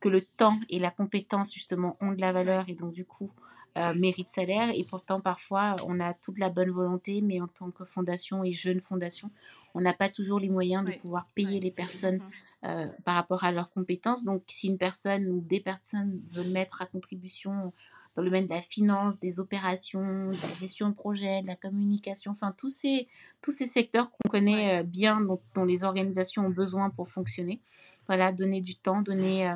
que le temps et la compétence justement ont de la valeur et donc du coup euh, méritent mérite salaire. Et pourtant, parfois, on a toute la bonne volonté, mais en tant que fondation et jeune fondation, on n'a pas toujours les moyens de pouvoir payer les personnes mmh. euh, par rapport à leurs compétences. Donc, si une personne ou des personnes veulent mettre à contribution dans le domaine de la finance, des opérations, de la gestion de projet, de la communication, enfin, tous ces, tous ces secteurs qu'on connaît euh, bien, dont, les organisations ont besoin pour fonctionner. Voilà, donner du temps, donner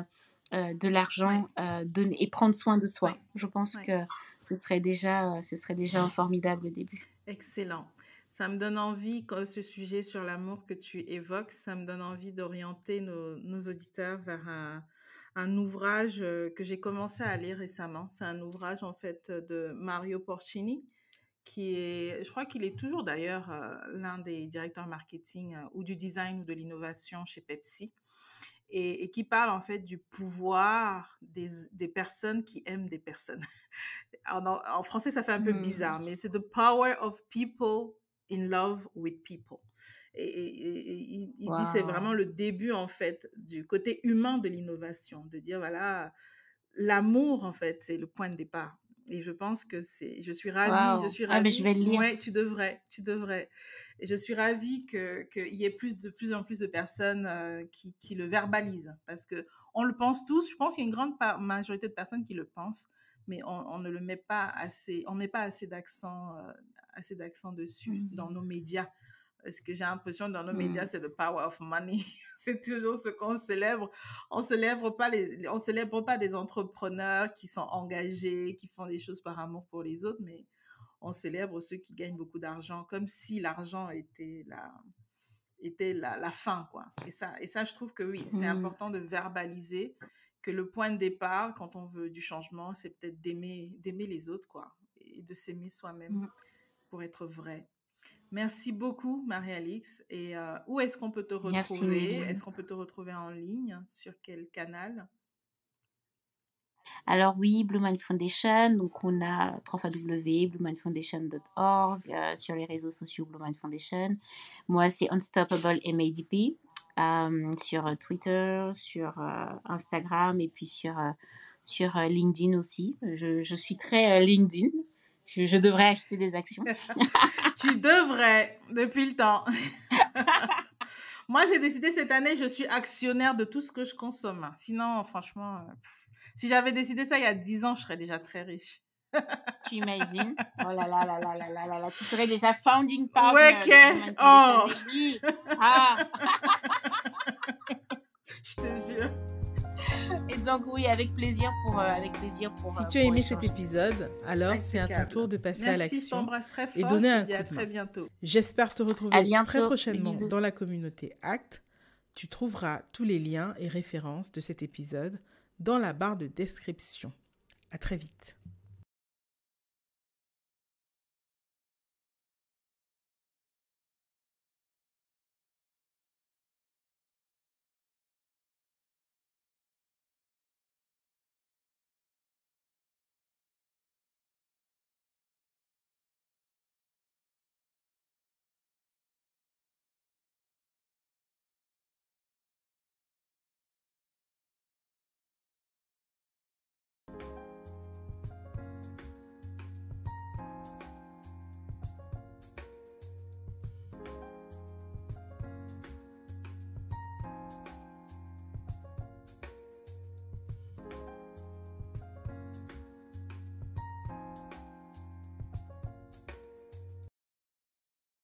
euh, de l'argent euh, donner, et prendre soin de soi. Je pense que ce serait déjà, euh, ce serait déjà un formidable début. Excellent. Ça me donne envie, ce sujet sur l'amour que tu évoques, ça me donne envie d'orienter nos, auditeurs vers un, un ouvrage que j'ai commencé à lire récemment. C'est un ouvrage en fait de Mario Porcini, qui est, je crois qu'il est toujours d'ailleurs l'un des directeurs marketing ou du design ou de l'innovation chez Pepsi et, qui parle en fait du pouvoir des, personnes qui aiment des personnes. <laughs> en, français, ça fait un peu mmh, bizarre, mais c'est The Power of People in Love with People. Et, il, dit dit c'est vraiment le début en fait du côté humain de l'innovation, de dire voilà l'amour en fait c'est le point de départ et je pense que c'est, je suis ravie, je suis ravie. Ah, mais je vais le lire. Ouais, tu devrais, tu devrais. Et je suis ravie que qu'il y ait plus de plus en plus de personnes euh, qui, qui, le verbalisent, parce que on le pense tous. Je pense qu'il y a une grande majorité de personnes qui le pensent, mais on, ne le met pas assez, on met pas assez d'accent, euh, assez d'accent dessus mmh dans nos médias. Est-ce que j'ai l'impression dans nos mmh. médias, c'est le power of money. <laughs> c'est toujours ce qu'on célèbre. On célèbre pas les, on célèbre pas des entrepreneurs qui sont engagés, qui font des choses par amour pour les autres, mais on célèbre ceux qui gagnent beaucoup d'argent, comme si l'argent était la, était la, fin, quoi. Et ça, et ça, je trouve que oui, c'est mmh. important de verbaliser que le point de départ, quand on veut du changement, c'est peut-être d'aimer, d'aimer les autres, quoi, et de s'aimer soi-même mmh. pour être vrai. Merci beaucoup, Marie-Alix. Et euh, où est-ce qu'on peut te retrouver Est-ce qu'on peut te retrouver en ligne Sur quel canal alors oui, Blue Mind Foundation, donc on a www.bluemindfoundation.org, euh, sur les réseaux sociaux Blue Mind Foundation. Moi, c'est Unstoppable MADP euh, sur euh, Twitter, sur euh, Instagram et puis sur, sur LinkedIn aussi. Je, suis très LinkedIn. Je, je, devrais acheter des actions. <laughs> tu devrais, depuis le temps. <laughs> Moi, j'ai décidé cette année, je suis actionnaire de tout ce que je consomme. Sinon, franchement, euh, si j'avais décidé ça il y a 10 ans, je serais déjà très riche. <laughs> tu imagines Oh là là là là là là là là, tu serais déjà founding partner. Ouais, okay. oh. Ah. <laughs> je te jure. <laughs> Et donc oui, avec plaisir pour euh, avec plaisir Si euh, tu as aimé cet épisode, alors c'est à ton tour de passer à l'action et donner un coup à très bientôt. J'espère te retrouver très prochainement dans la communauté Act. Tu trouveras tous les liens et références de cet épisode dans la barre de description. À très vite.